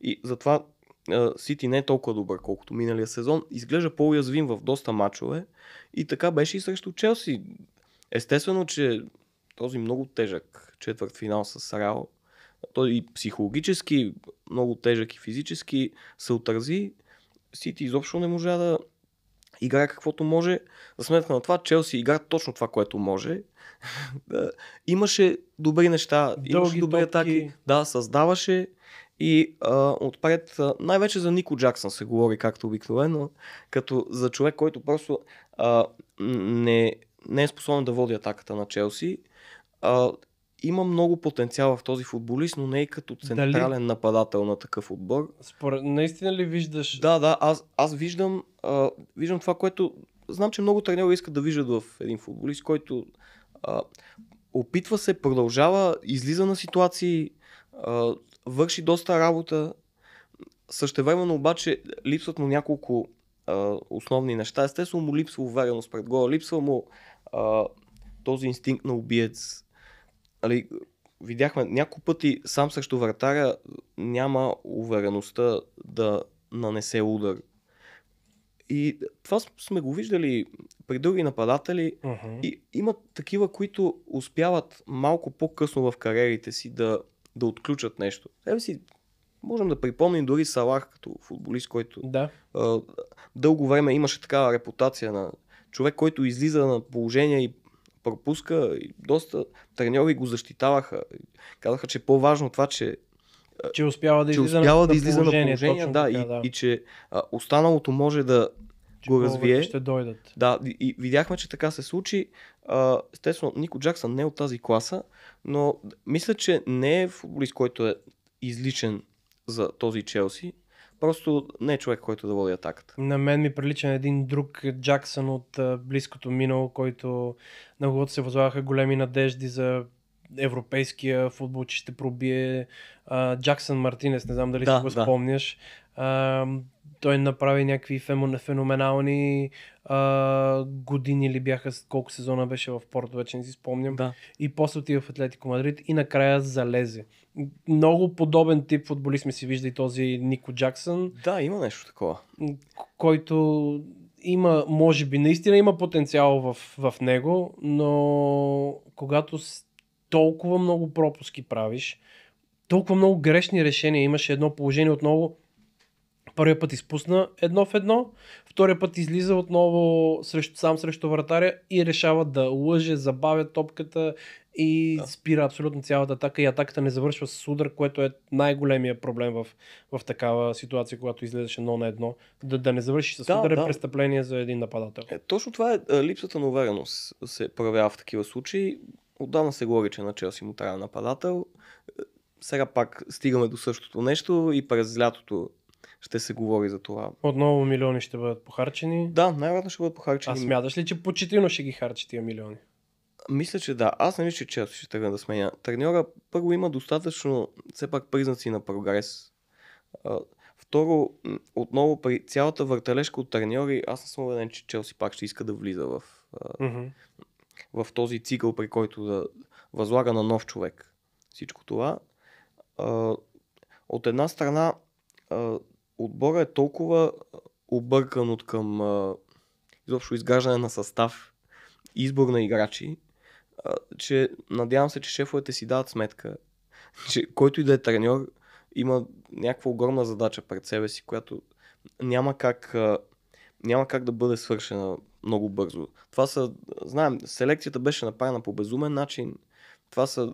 и затова е, Сити не е толкова добър, колкото миналия сезон. Изглежда по-уязвим в доста мачове и така беше и срещу Челси. Естествено, че този много тежък четвърт финал с рао той и психологически, много тежък и физически се отрази. Сити изобщо не можа да играе каквото може. За сметка на това, Челси игра точно това, което може. (laughs) имаше добри неща, Дълги имаше добри топки. атаки, да, създаваше и а, отпред, а, най-вече за Нико Джаксън се говори, както обикновено, като за човек, който просто а, не, не е способен да води атаката на Челси. А, има много потенциал в този футболист, но не и като централен Дали? нападател на такъв отбор. Според, наистина ли виждаш? Да, да, аз, аз виждам, а, виждам това, което знам, че много треньори искат да виждат в един футболист, който а, опитва се, продължава, излиза на ситуации, а, върши доста работа. Същевременно обаче липсват му няколко а, основни неща. Естествено му липсва увереност пред гола, липсва му а, този инстинкт на убиец, Али, видяхме няколко пъти сам срещу вратаря няма увереността да нанесе удар. И това сме го виждали при други нападатели. Uh-huh. И има такива, които успяват малко по-късно в кариерите си да, да отключат нещо. Е, си, можем да припомним дори Салах като футболист, който да. дълго време имаше такава репутация на човек, който излиза на положение и пропуска и доста треньори го защитаваха. Казаха, че е по-важно това, че че успява да че излиза, успява на, да излиза на положение, точно да, така, и, и че а, останалото може да че го развие. Ще дойдат. Да, и, и видяхме, че така се случи. А, естествено, Нико Джаксън не е от тази класа, но мисля, че не е футболист, който е изличен за този Челси. Просто не е човек, който да води атаката. На мен ми прилича на един друг Джаксън от близкото минало, който на когото се възлагаха големи надежди за европейския футбол, че ще пробие Джаксън Мартинес, не знам дали да, си го да. спомняш. той направи някакви феноменални години ли бяха, колко сезона беше в Порто, вече не си спомням. Да. И после отива в Атлетико Мадрид и накрая залезе много подобен тип футболист ми се вижда и този Нико Джаксън. Да, има нещо такова. Който има, може би, наистина има потенциал в, в него, но когато толкова много пропуски правиш, толкова много грешни решения имаше едно положение отново. Първият път изпусна едно в едно, втория път излиза отново срещу, сам срещу вратаря и решава да лъже, забавя топката и да. спира абсолютно цялата атака и атаката не завършва с удар, което е най-големия проблем в, в такава ситуация, когато излезеш едно на едно. Да, да не завършиш с да, удар е да. престъпление за един нападател. Е, точно това е, е липсата на увереност се проявява в такива случаи. Отдавна се говори, че на Челси му трябва нападател. Е, сега пак стигаме до същото нещо и през лятото ще се говори за това. Отново милиони ще бъдат похарчени. Да, най-вероятно ще бъдат похарчени. А смяташ ли, че почетино ще ги харчи тия милиони? Мисля, че да. Аз не мисля, че Челси ще тръгна да сменя. Треньора първо има достатъчно все пак признаци на прогрес. второ, отново при цялата въртележка от треньори, аз не съм убеден, че Челси пак ще иска да влиза в, mm-hmm. в този цикъл, при който да възлага на нов човек всичко това. от една страна, отбора е толкова объркан от към изобщо изграждане на състав, избор на играчи, че надявам се, че шефовете си дават сметка, че който и да е треньор има някаква огромна задача пред себе си, която няма как, няма как да бъде свършена много бързо. Това са, знаем, селекцията беше направена по безумен начин. Това са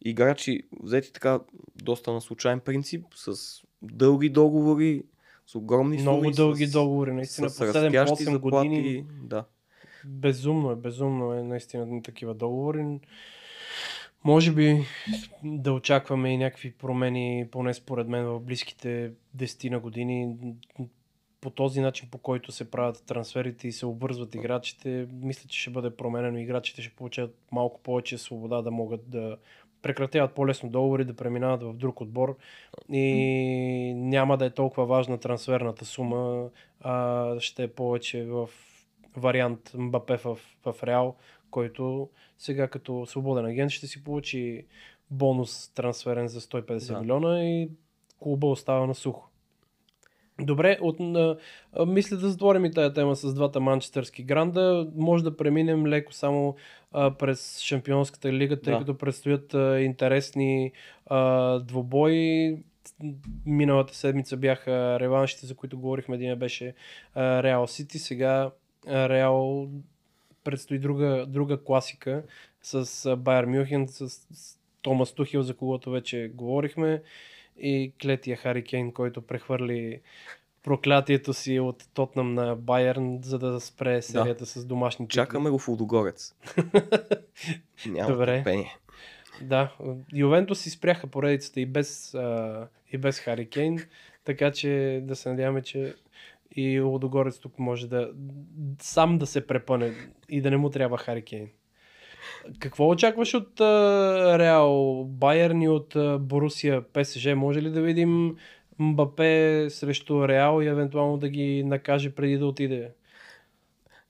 играчи, взети така доста на случайен принцип, с дълги договори, с огромни суми. Много дълги с, договори, наистина. С, с, с 7-8 години. Да. Безумно е, безумно е наистина на такива договори. Може би да очакваме и някакви промени, поне според мен, в близките 10 на години. По този начин, по който се правят трансферите и се обвързват играчите, мисля, че ще бъде променено. Играчите ще получат малко повече свобода да могат да прекратяват по-лесно договори, да преминават в друг отбор и няма да е толкова важна трансферната сума, а ще е повече в вариант Мбапе в, в Реал, който сега като свободен агент ще си получи бонус трансферен за 150 да. милиона и клуба остава на сухо. Добре, от, а, а, мисля да затворим и тая тема с двата манчестърски гранда. Може да преминем леко само а, през Шампионската лига, тъй да. като предстоят а, интересни а, двобои. Миналата седмица бяха реваншите, за които говорихме. Един беше а, Реал Сити, сега Реал предстои друга, друга класика с Байер Мюхен, с, с Томас Тухил, за когото вече говорихме и клетия Хари Кейн, който прехвърли проклятието си от Тотнам на Байерн, за да спре серията да. с домашни титли. Чакаме го в Лудогорец. (laughs) Няма Добре. търпение. Да, Ювентус си спряха поредицата и без, а, и без Хари Кейн, така че да се надяваме, че и Лодогорец тук може да сам да се препъне и да не му трябва харикейн. Какво очакваш от Реал, Байерн и от Борусия, ПСЖ? Може ли да видим Мбапе срещу Реал и евентуално да ги накаже преди да отиде?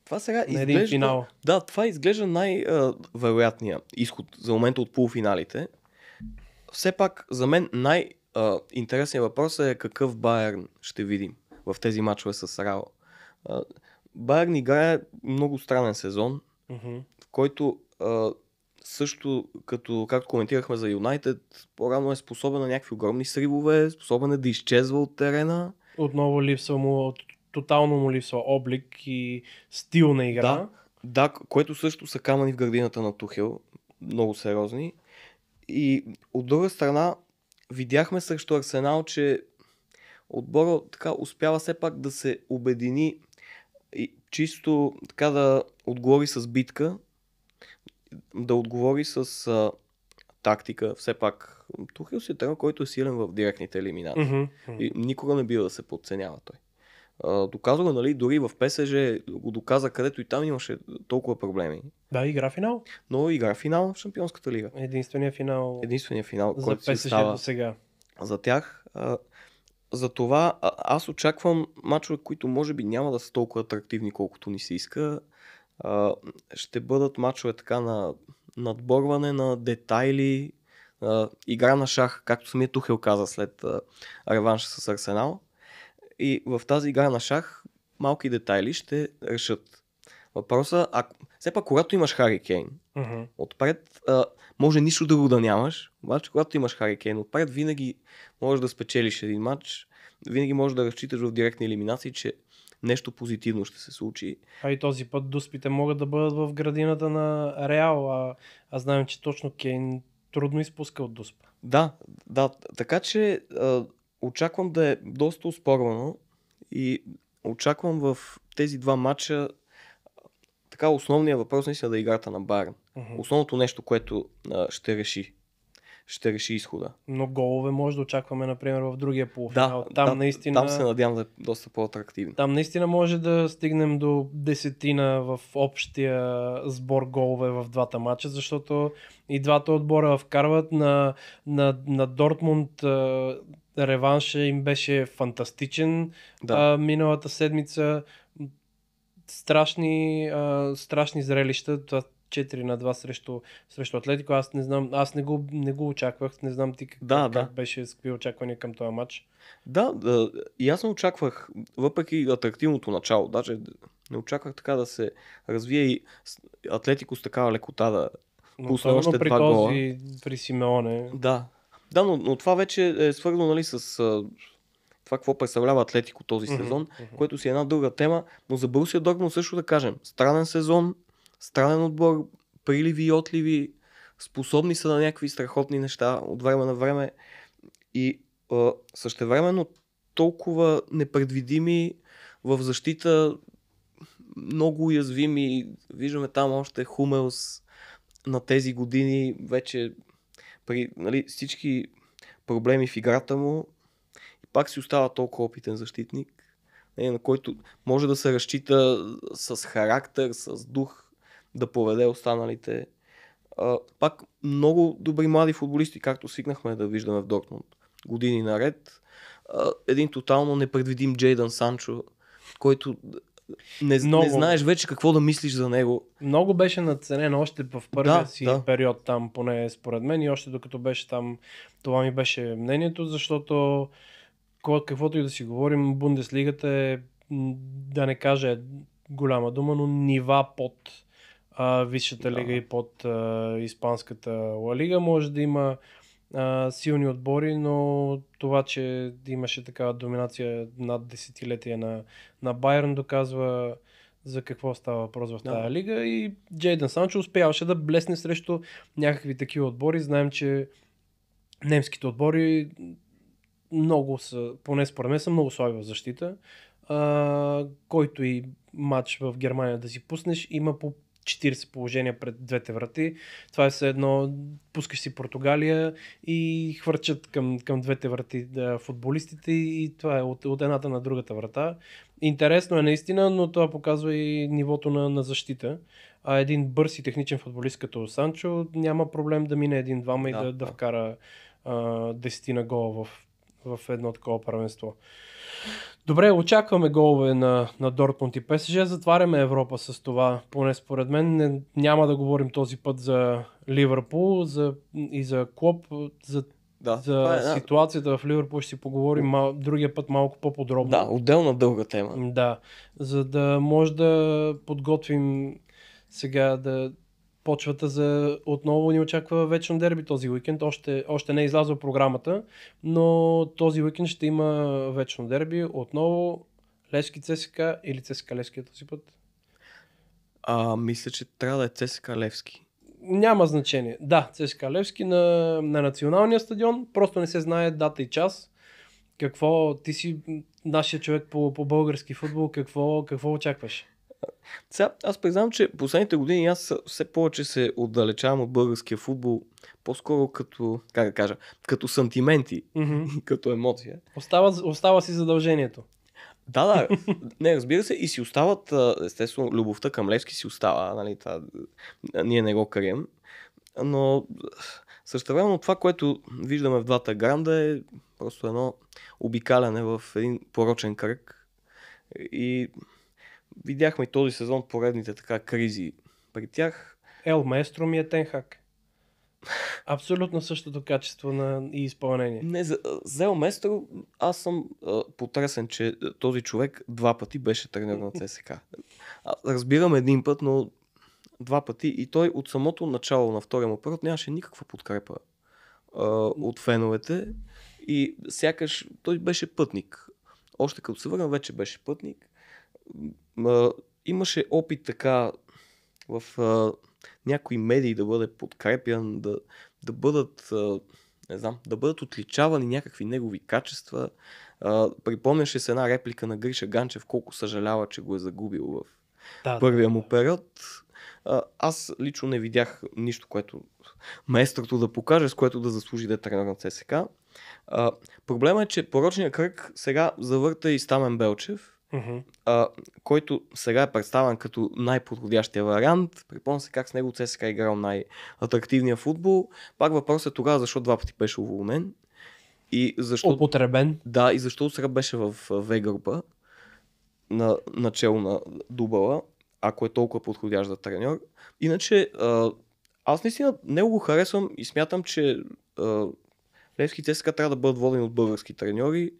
Това сега на изглежда, един финал. Да, това изглежда най-вероятният изход за момента от полуфиналите. Все пак, за мен най-интересният въпрос е какъв Байерн ще видим в тези мачове с Рао. Байерн играе много странен сезон, mm-hmm. в който също, като, както коментирахме за Юнайтед, по-рано е способен на някакви огромни сривове, способен е да изчезва от терена. Отново липсва му, тотално му липсва облик и стил на игра. Да, да което също са камъни в градината на Тухил, много сериозни. И от друга страна, видяхме срещу Арсенал, че отбора така успява все пак да се обедини и чисто така да отговори с битка, да отговори с а, тактика, все пак Тухил си е тръгнал, който е силен в директните елиминации. Mm-hmm. И никога не бива да се подценява той. А, доказва го, нали, дори в ПСЖ го доказа, където и там имаше толкова проблеми. Да, игра финал. Но игра финал в Шампионската лига. Единствения финал. Единствения финал, за който ПСЖ се сега. За тях. А, затова аз очаквам мачове, които може би няма да са толкова атрактивни, колкото ни се иска. А, ще бъдат мачове така на надборване на детайли, а, игра на шах, както самия Тухел каза след а, реванша с Арсенал. И в тази игра на шах малки детайли ще решат въпроса. А, все пак, когато имаш Хари Кейн, Mm-hmm. Отпред а, може нищо друго да нямаш, обаче когато имаш Харикейн отпред, винаги можеш да спечелиш един матч, винаги можеш да разчиташ в директни елиминации, че нещо позитивно ще се случи. А и този път дуспите могат да бъдат в градината на Реал, а, а знаем, че точно Кейн трудно изпуска от дуспа. Да, да, така че а, очаквам да е доста успорвано и очаквам в тези два матча така основният въпрос наистина е да е играта на Барн. Uh-huh. Основното нещо, което а, ще реши ще реши изхода. Но голове може да очакваме, например, в другия полуфинал. Да, там, да, наистина, там се надявам да е доста по-атрактивно. Там наистина може да стигнем до десетина в общия сбор голове в двата матча, защото и двата отбора вкарват на, на, на Дортмунд реванша им беше фантастичен да. а, миналата седмица страшни, а, страшни зрелища. Това 4 на 2 срещу, срещу Атлетико. Аз не знам, аз не го, не го очаквах. Не знам ти как, да, как, да. беше с какви очаквания към този матч. Да, да, и аз не очаквах, въпреки атрактивното начало, даже не очаквах така да се развие и Атлетико с такава лекота да но пусне още при два този, гола. при Симеоне. Да, да но, но това вече е свързано нали, с това какво представлява Атлетико този сезон, mm-hmm, което си е една дълга тема, но за Борусия Дортмунд също да кажем, странен сезон, странен отбор, приливи и отливи, способни са на някакви страхотни неща от време на време и а, същевременно толкова непредвидими в защита, много уязвими, виждаме там още Хумелс на тези години, вече при нали, всички проблеми в играта му, пак си остава толкова опитен защитник, нали, на който може да се разчита с характер, с дух да поведе останалите. Пак много добри млади футболисти, както свикнахме да виждаме в Дортмунд години наред. Един тотално непредвидим Джейдан Санчо, който не, много, не знаеш вече какво да мислиш за него. Много беше надценен още в първия да, си да. период там, поне според мен и още докато беше там. Това ми беше мнението, защото каквото и да си говорим, Бундеслигата е, да не кажа е голяма дума, но нива под а, Висшата да. лига и под а, Испанската Ла лига. Може да има а, силни отбори, но това, че имаше такава доминация над десетилетия на, на Байерн, доказва за какво става въпрос в тази да. лига и Джейден Санчо успяваше да блесне срещу някакви такива отбори. Знаем, че немските отбори много са, поне според мен са много слаби в защита. А, който и матч в Германия да си пуснеш, има по 40 положения пред двете врати. Това е все едно, пускаш си Португалия и хвърчат към, към двете врати да, футболистите и това е от, от едната на другата врата. Интересно е наистина, но това показва и нивото на, на защита. А един бърз и техничен футболист като Санчо няма проблем да мине един-двама да, и да, да, да вкара а, десетина гола в в едно такова първенство. Добре, очакваме голове на, на Дортмунд и ПСЖ. Затваряме Европа с това, поне според мен. Не, няма да говорим този път за Ливърпул за, и за Клоп. За, да, за е, ситуацията в Ливърпул ще си поговорим мал, другия път малко по-подробно. Да, отделна дълга тема. Да, за да може да подготвим сега да почвата за отново ни очаква вечно дерби този уикенд. Още, още не е излязла програмата, но този уикенд ще има вечно дерби. Отново Левски ЦСК или ЦСК Левски е този път? А, мисля, че трябва да е ЦСК Левски. Няма значение. Да, ЦСКА Левски на, на националния стадион. Просто не се знае дата и час. Какво ти си нашия човек по, по български футбол, какво, какво очакваш? Сега, аз признавам, че последните години аз все повече се отдалечавам от българския футбол, по-скоро като, как да кажа, като сантименти, mm-hmm. като емоция. Остава, остава си задължението. Да, да. (laughs) Не, разбира се, и си остават, естествено, любовта към Левски си остава, нали, това, ние не го крием, но същевременно това, което виждаме в двата гранда е просто едно обикаляне в един порочен кръг и видяхме и този сезон поредните така кризи при тях. Ел Маестро ми е Тенхак. Абсолютно същото качество на и изпълнение. Не, за, за Ел Маестро аз съм а, потресен, че този човек два пъти беше тренер на ЦСК. Разбирам един път, но два пъти и той от самото начало на втория му период нямаше никаква подкрепа а, от феновете и сякаш той беше пътник. Още като се върна, вече беше пътник а, имаше опит така в а, някои медии да бъде подкрепян, да, да бъдат, а, не знам, да бъдат отличавани някакви негови качества. А, припомняше се една реплика на Гриша Ганчев, колко съжалява, че го е загубил в да, първия да, му период. А, аз лично не видях нищо, което майсторто да покаже, с което да заслужи да е тренер на ЦСК. проблема е, че порочният кръг сега завърта и Стамен Белчев, Uh-huh. а, който сега е представен като най-подходящия вариант. Припомня се как с него ЦСКА е играл най-атрактивния футбол. Пак въпросът е тогава защо два пъти беше уволнен. И защо... Употребен. Да, и защо сега беше в В група на начало на дубала, ако е толкова подходящ за треньор. Иначе, а, аз наистина не го харесвам и смятам, че а, Левски ЦСКА трябва да бъдат водени от български треньори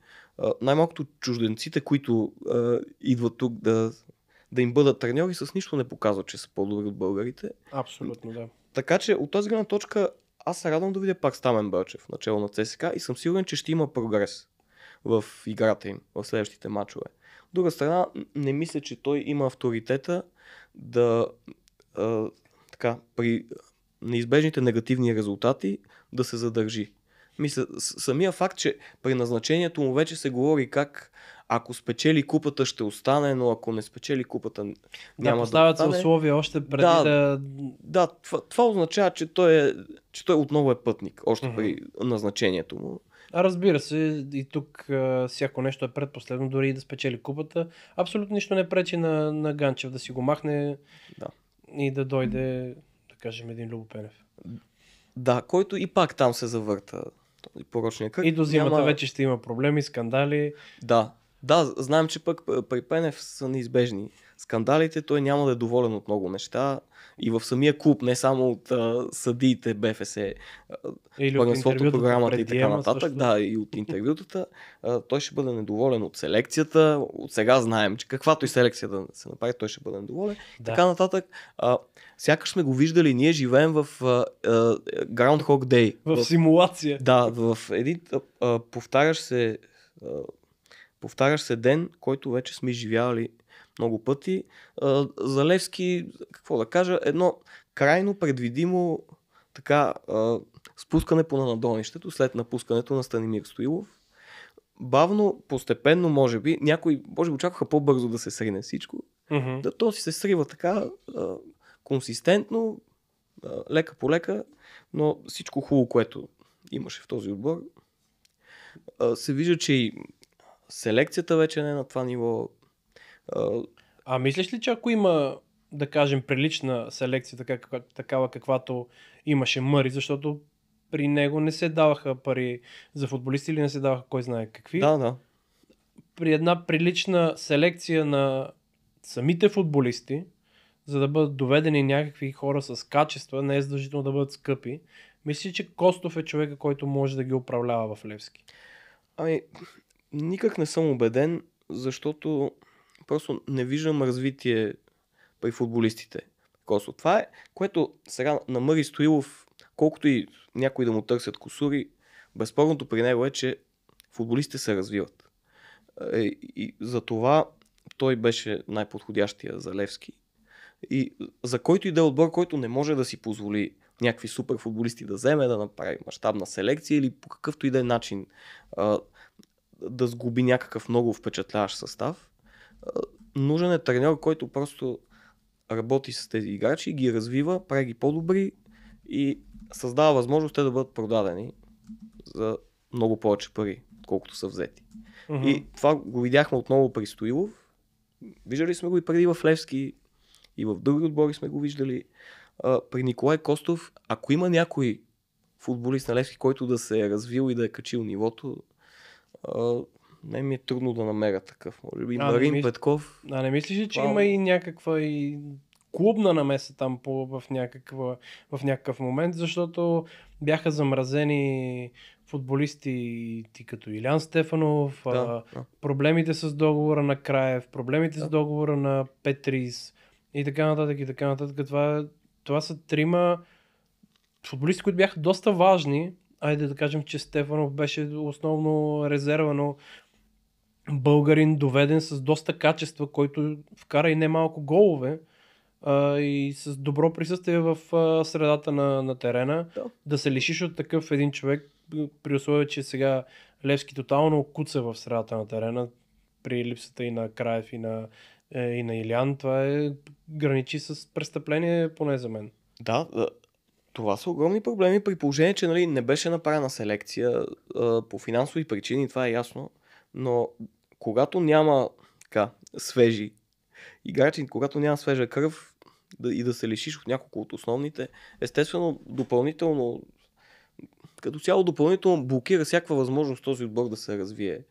най-малкото чужденците, които а, идват тук да, да им бъдат треньори, с нищо не показват, че са по-добри от българите. Абсолютно, да. Така че от тази гледна точка аз се радвам да видя пак Стамен Бълчев начало на ЦСКА и съм сигурен, че ще има прогрес в играта им в следващите матчове. От друга страна, не мисля, че той има авторитета да а, така, при неизбежните негативни резултати да се задържи. Мисля, самия факт, че при назначението му вече се говори как ако спечели купата ще остане, но ако не спечели купата няма да остане. да остане. условия още преди да... Да, да това, това означава, че той, е, че той отново е пътник, още mm-hmm. при назначението му. А разбира се, и тук а, всяко нещо е предпоследно, дори и да спечели купата. Абсолютно нищо не пречи на, на Ганчев да си го махне да. и да дойде, да кажем, един Любопенев. Да, който и пак там се завърта порочния кръг. И до зимата няма... вече ще има проблеми, скандали. Да, да, знаем, че пък при Пенев са неизбежни скандалите, той няма да е доволен от много неща. И в самия клуб, не само от а, съдиите, БФС, първенството, програмата и така нататък, също. да, и от интервютата, а, той ще бъде недоволен от селекцията. От сега знаем, че каквато и селекция да се направи, той ще бъде недоволен. Да. Така нататък. А, сякаш сме го виждали, ние живеем в а, а, Groundhog Day. В, в симулация. Да, в един а, а, повтарящ се. А, повтарящ се ден, който вече сме изживявали много пъти. за Левски, какво да кажа, едно крайно предвидимо така спускане по нанадолнището след напускането на Станимир Стоилов. Бавно, постепенно, може би, някои, може би очакваха по-бързо да се срине всичко. Mm-hmm. Да то си се срива така консистентно, лека по лека, но всичко хубаво, което имаше в този отбор, се вижда, че и селекцията вече не е на това ниво. А, мислиш ли, че ако има да кажем, прилична селекция, така, такава каквато имаше Мъри, защото при него не се даваха пари за футболисти или не се даваха кой знае какви. Да, да. При една прилична селекция на самите футболисти, за да бъдат доведени някакви хора с качества, не е задължително да бъдат скъпи. Мисли, че Костов е човека, който може да ги управлява в Левски. Ами, никак не съм убеден, защото Просто не виждам развитие при футболистите. Косо. Това е, което сега на Мари Стоилов, колкото и някой да му търсят косури, безспорното при него е, че футболистите се развиват. Е, и за това той беше най-подходящия за Левски. И за който и да е отбор, който не може да си позволи някакви супер футболисти да вземе, да направи мащабна селекция или по какъвто и да е начин да сгуби някакъв много впечатляващ състав, нужен е треньор, който просто работи с тези играчи, ги развива, прави ги по-добри и създава възможност те да бъдат продадени за много повече пари, колкото са взети. Mm-hmm. И това го видяхме отново при Стоилов. Виждали сме го и преди в Левски, и в други отбори сме го виждали. А, при Николай Костов, ако има някой футболист на Левски, който да се е развил и да е качил нивото, не ми е трудно да намеря такъв. Може би а, Марин мис... Петков. А не мислиш ли, че Павел... има и някаква и клубна намеса там по, в, някаква, в някакъв момент, защото бяха замразени футболисти ти като Илян Стефанов, да, а, да. проблемите с договора на Краев, проблемите да. с договора на Петрис и така нататък и така нататък. Това, това са трима футболисти, които бяха доста важни. Айде да кажем, че Стефанов беше основно резервано българин, доведен с доста качества, който вкара и немалко голове а, и с добро присъствие в а, средата на, на терена. Да. да се лишиш от такъв един човек, при условие, че сега Левски тотално куца в средата на терена, при липсата и на Краев, и на, е, и на Илян, това е граничи с престъпление, поне за мен. Да, е, това са огромни проблеми при положение, че нали, не беше направена селекция а, е, по финансови причини, това е ясно, но когато няма така, свежи играчи, когато няма свежа кръв да, и да се лишиш от няколко от основните, естествено, допълнително, като цяло допълнително блокира всякаква възможност този отбор да се развие,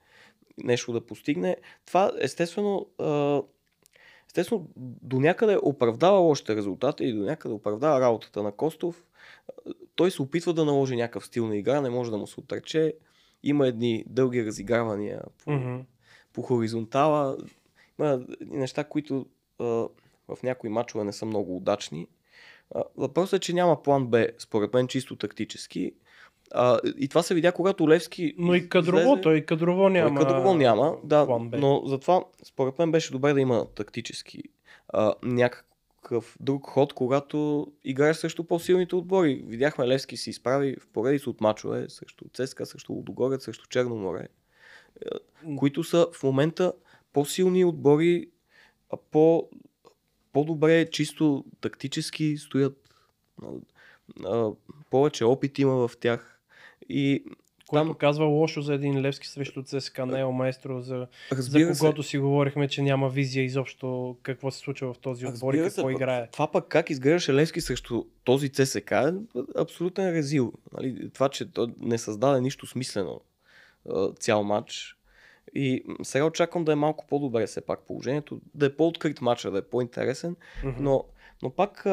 нещо да постигне. Това естествено, естествено до някъде е оправдава лошите резултати и до някъде оправдава работата на Костов. Той се опитва да наложи някакъв стил на игра, не може да му се отрече. Има едни дълги разигравания по, mm-hmm по хоризонтала. Има неща, които а, в някои мачове не са много удачни. въпросът е, че няма план Б, според мен чисто тактически. А, и това се видя, когато Левски. Но и кадрово, излезе... той и кадрово няма. И кадрово няма, да. Но затова, според мен, беше добре да има тактически а, някакъв друг ход, когато играе срещу по-силните отбори. Видяхме Левски се изправи в поредица от мачове срещу ЦСКА, срещу Лудогорец, срещу Черно море които са в момента по-силни отбори, по, по-добре чисто тактически стоят. повече опит има в тях. И което там... казва лошо за един Левски срещу ЦСКА, не е майстро, за, за когото се. си говорихме, че няма визия изобщо какво се случва в този отбор и какво се, играе. Това пък как изглеждаше Левски срещу този ЦСКА е абсолютен резил. Нали, това, че не създаде нищо смислено цял матч. И сега очаквам да е малко по-добре все пак положението, да е по-открит матча, да е по-интересен, mm-hmm. но, но пак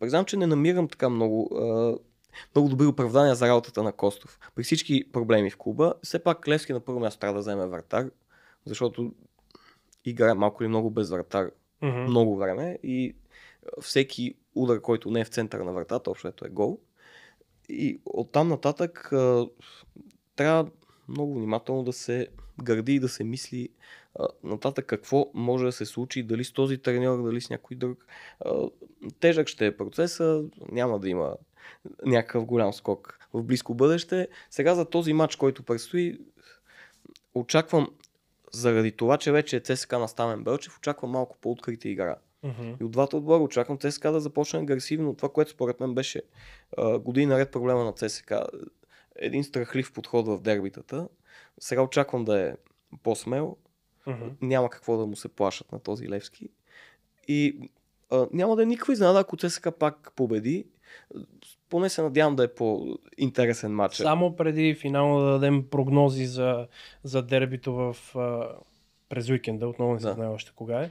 признавам, че не намирам така много, много добри оправдания за работата на Костов. При всички проблеми в клуба, все пак Левски на първо място трябва да вземе вратар, защото играе малко или много без вратар mm-hmm. много време и всеки удар, който не е в центъра на вратата, общо ето е гол. И оттам нататък трябва много внимателно да се гърди и да се мисли а, нататък какво може да се случи, дали с този треньор, дали с някой друг. А, тежък ще е процеса, няма да има някакъв голям скок в близко бъдеще. Сега за този матч, който предстои, очаквам заради това, че вече е ЦСКА на Стамен Белчев, очаквам малко по-открита игра. Uh-huh. И от двата отбора очаквам ЦСКА да започне агресивно. Това, което според мен беше а, години наред проблема на ЦСКА един страхлив подход в дербитата. Сега очаквам да е по-смел. Uh-huh. Няма какво да му се плашат на този Левски. И а, няма да е никаква изненада, ако ЦСКА пак победи. Поне се надявам да е по-интересен матч. Само преди финално да дадем прогнози за, за дербито в, а, през уикенда, отново не се да. знае още кога е.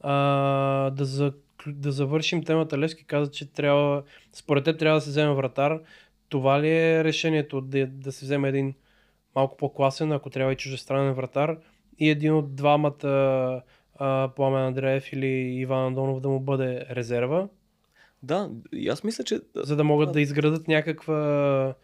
А, да, за, да завършим темата Левски каза, че трябва, според те трябва да се вземе вратар това ли е решението да, да се вземе един малко по-класен, ако трябва и чужестранен вратар и един от двамата а, Пламен Андреев или Иван Андонов да му бъде резерва? Да, и аз мисля, че... За да могат да, изградат някаква...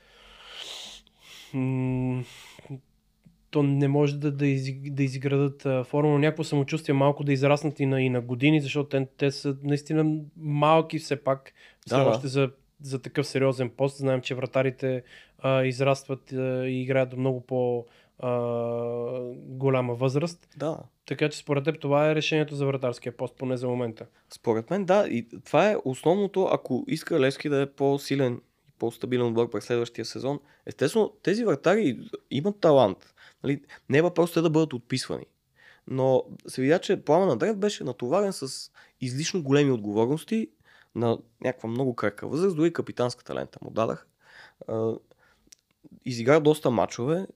то не може да, да, из, да изградат форма, някакво самочувствие малко да израснат и на, и на години, защото те, те са наистина малки все пак, все да, още да. за за такъв сериозен пост. Знаем, че вратарите а, израстват а, и играят до много по- а, голяма възраст. Да. Така че според теб това е решението за вратарския пост, поне за момента. Според мен да, и това е основното, ако иска Левски да е по-силен и по-стабилен отбор през следващия сезон. Естествено, тези вратари имат талант. Нали? Не е въпрос те да бъдат отписвани. Но се видя, че Пламен Андреев беше натоварен с излишно големи отговорности на някаква много крека възраст, дори капитанската лента му дадах. Изиграх доста мачове,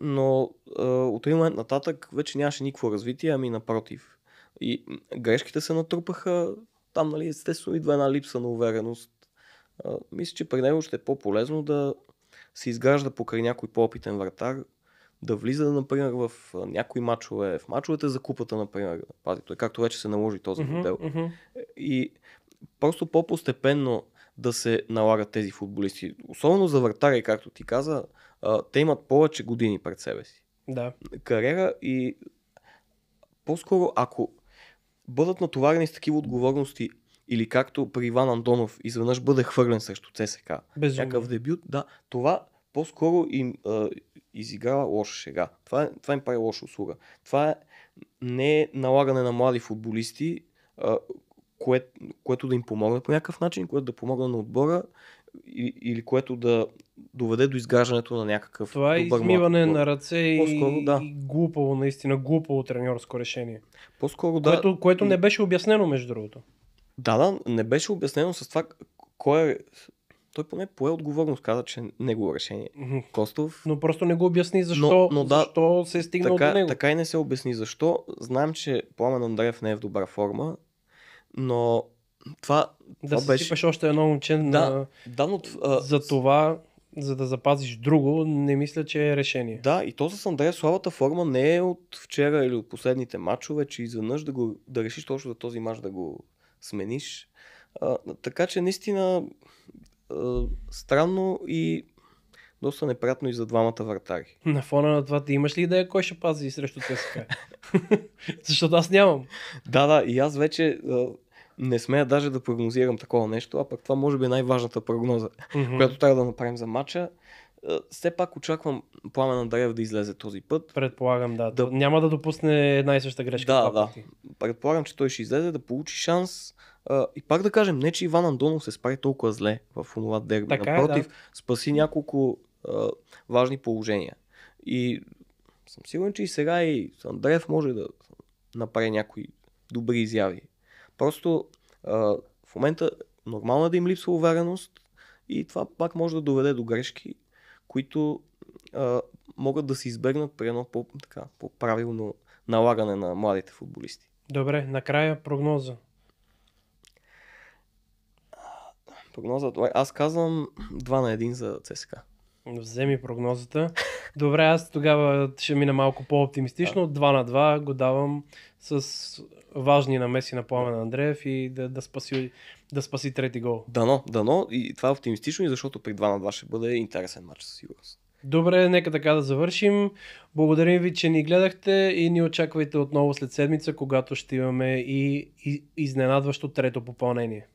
но от един момент нататък вече нямаше никакво развитие, ами напротив. И грешките се натрупаха, там нали, естествено идва една липса на увереност. Мисля, че при него ще е по-полезно да се изгражда покрай някой по-опитен вратар, да влиза, например, в някои мачове, в мачовете за купата, например, пази той, както вече се наложи този модел. Mm-hmm, mm-hmm. И просто по-постепенно да се налагат тези футболисти. Особено за вратаря, както ти каза, те имат повече години пред себе си. Да. Кариера и по-скоро, ако бъдат натоварени с такива отговорности или както при Иван Андонов изведнъж бъде хвърлен срещу ЦСК. Някакъв дебют, да. Това по-скоро им а, изиграва лоша шега. Това, е, това им прави лоша услуга. Това е, не е налагане на млади футболисти, а, кое, което да им помогне по някакъв начин, което да помогне на отбора и, или което да доведе до изграждането на някакъв Това е измиване отбор. на ръце По-скоро, и, да. и глупаво, наистина глупаво треньорско решение. По-скоро да. Което, което не беше обяснено, между другото. Да, да, не беше обяснено с това кой е той поне пое отговорност, каза, че не го е решение. Костов. Но просто не го обясни защо, но, но да, защо се е стигнал така, до него. Така и не се обясни защо. Знаем, че Пламен Андреев не е в добра форма. Но това, да това беше... Да още едно момче да, на... да, но, а... за това, за да запазиш друго, не мисля, че е решение. Да, и то с Андрея слабата форма не е от вчера или от последните матчове, че изведнъж да, го, да решиш точно за този матч да го смениш. А, така че наистина а, странно и доста неприятно и за двамата вратари. На фона на това ти имаш ли идея кой ще пази срещу ЦСК? (laughs) Защото аз нямам. Да, да, и аз вече не смея даже да прогнозирам такова нещо, а пък това може би е най-важната прогноза, mm-hmm. която трябва да направим за матча. Все пак очаквам Пламен Андреев да излезе този път. Предполагам, да. да. Няма да допусне една и съща грешка. Да, да. Пъти. Предполагам, че той ще излезе да получи шанс. И пак да кажем, не че Иван Андонов се справи толкова зле в онова дерби. Така е, Напротив, е, да. спаси няколко а, важни положения. И съм сигурен, че и сега и Андреев може да направи някои добри изяви. Просто а, в момента нормално е да им липсва увереност и това пак може да доведе до грешки, които а, могат да се избегнат при едно по, по-правилно налагане на младите футболисти. Добре, накрая прогноза. Прогноза, аз казвам 2 на 1 за ЦСКА. Вземи прогнозата. Добре, аз тогава ще мина малко по-оптимистично. От 2 на 2 го давам с важни намеси на Пламен Андреев и да, да, спаси, да спаси трети гол. Дано, дано. И това е оптимистично, защото при 2 на 2 ще бъде интересен матч със сигурност. Добре, нека така да завършим. Благодарим ви, че ни гледахте и ни очаквайте отново след седмица, когато ще имаме и изненадващо трето попълнение.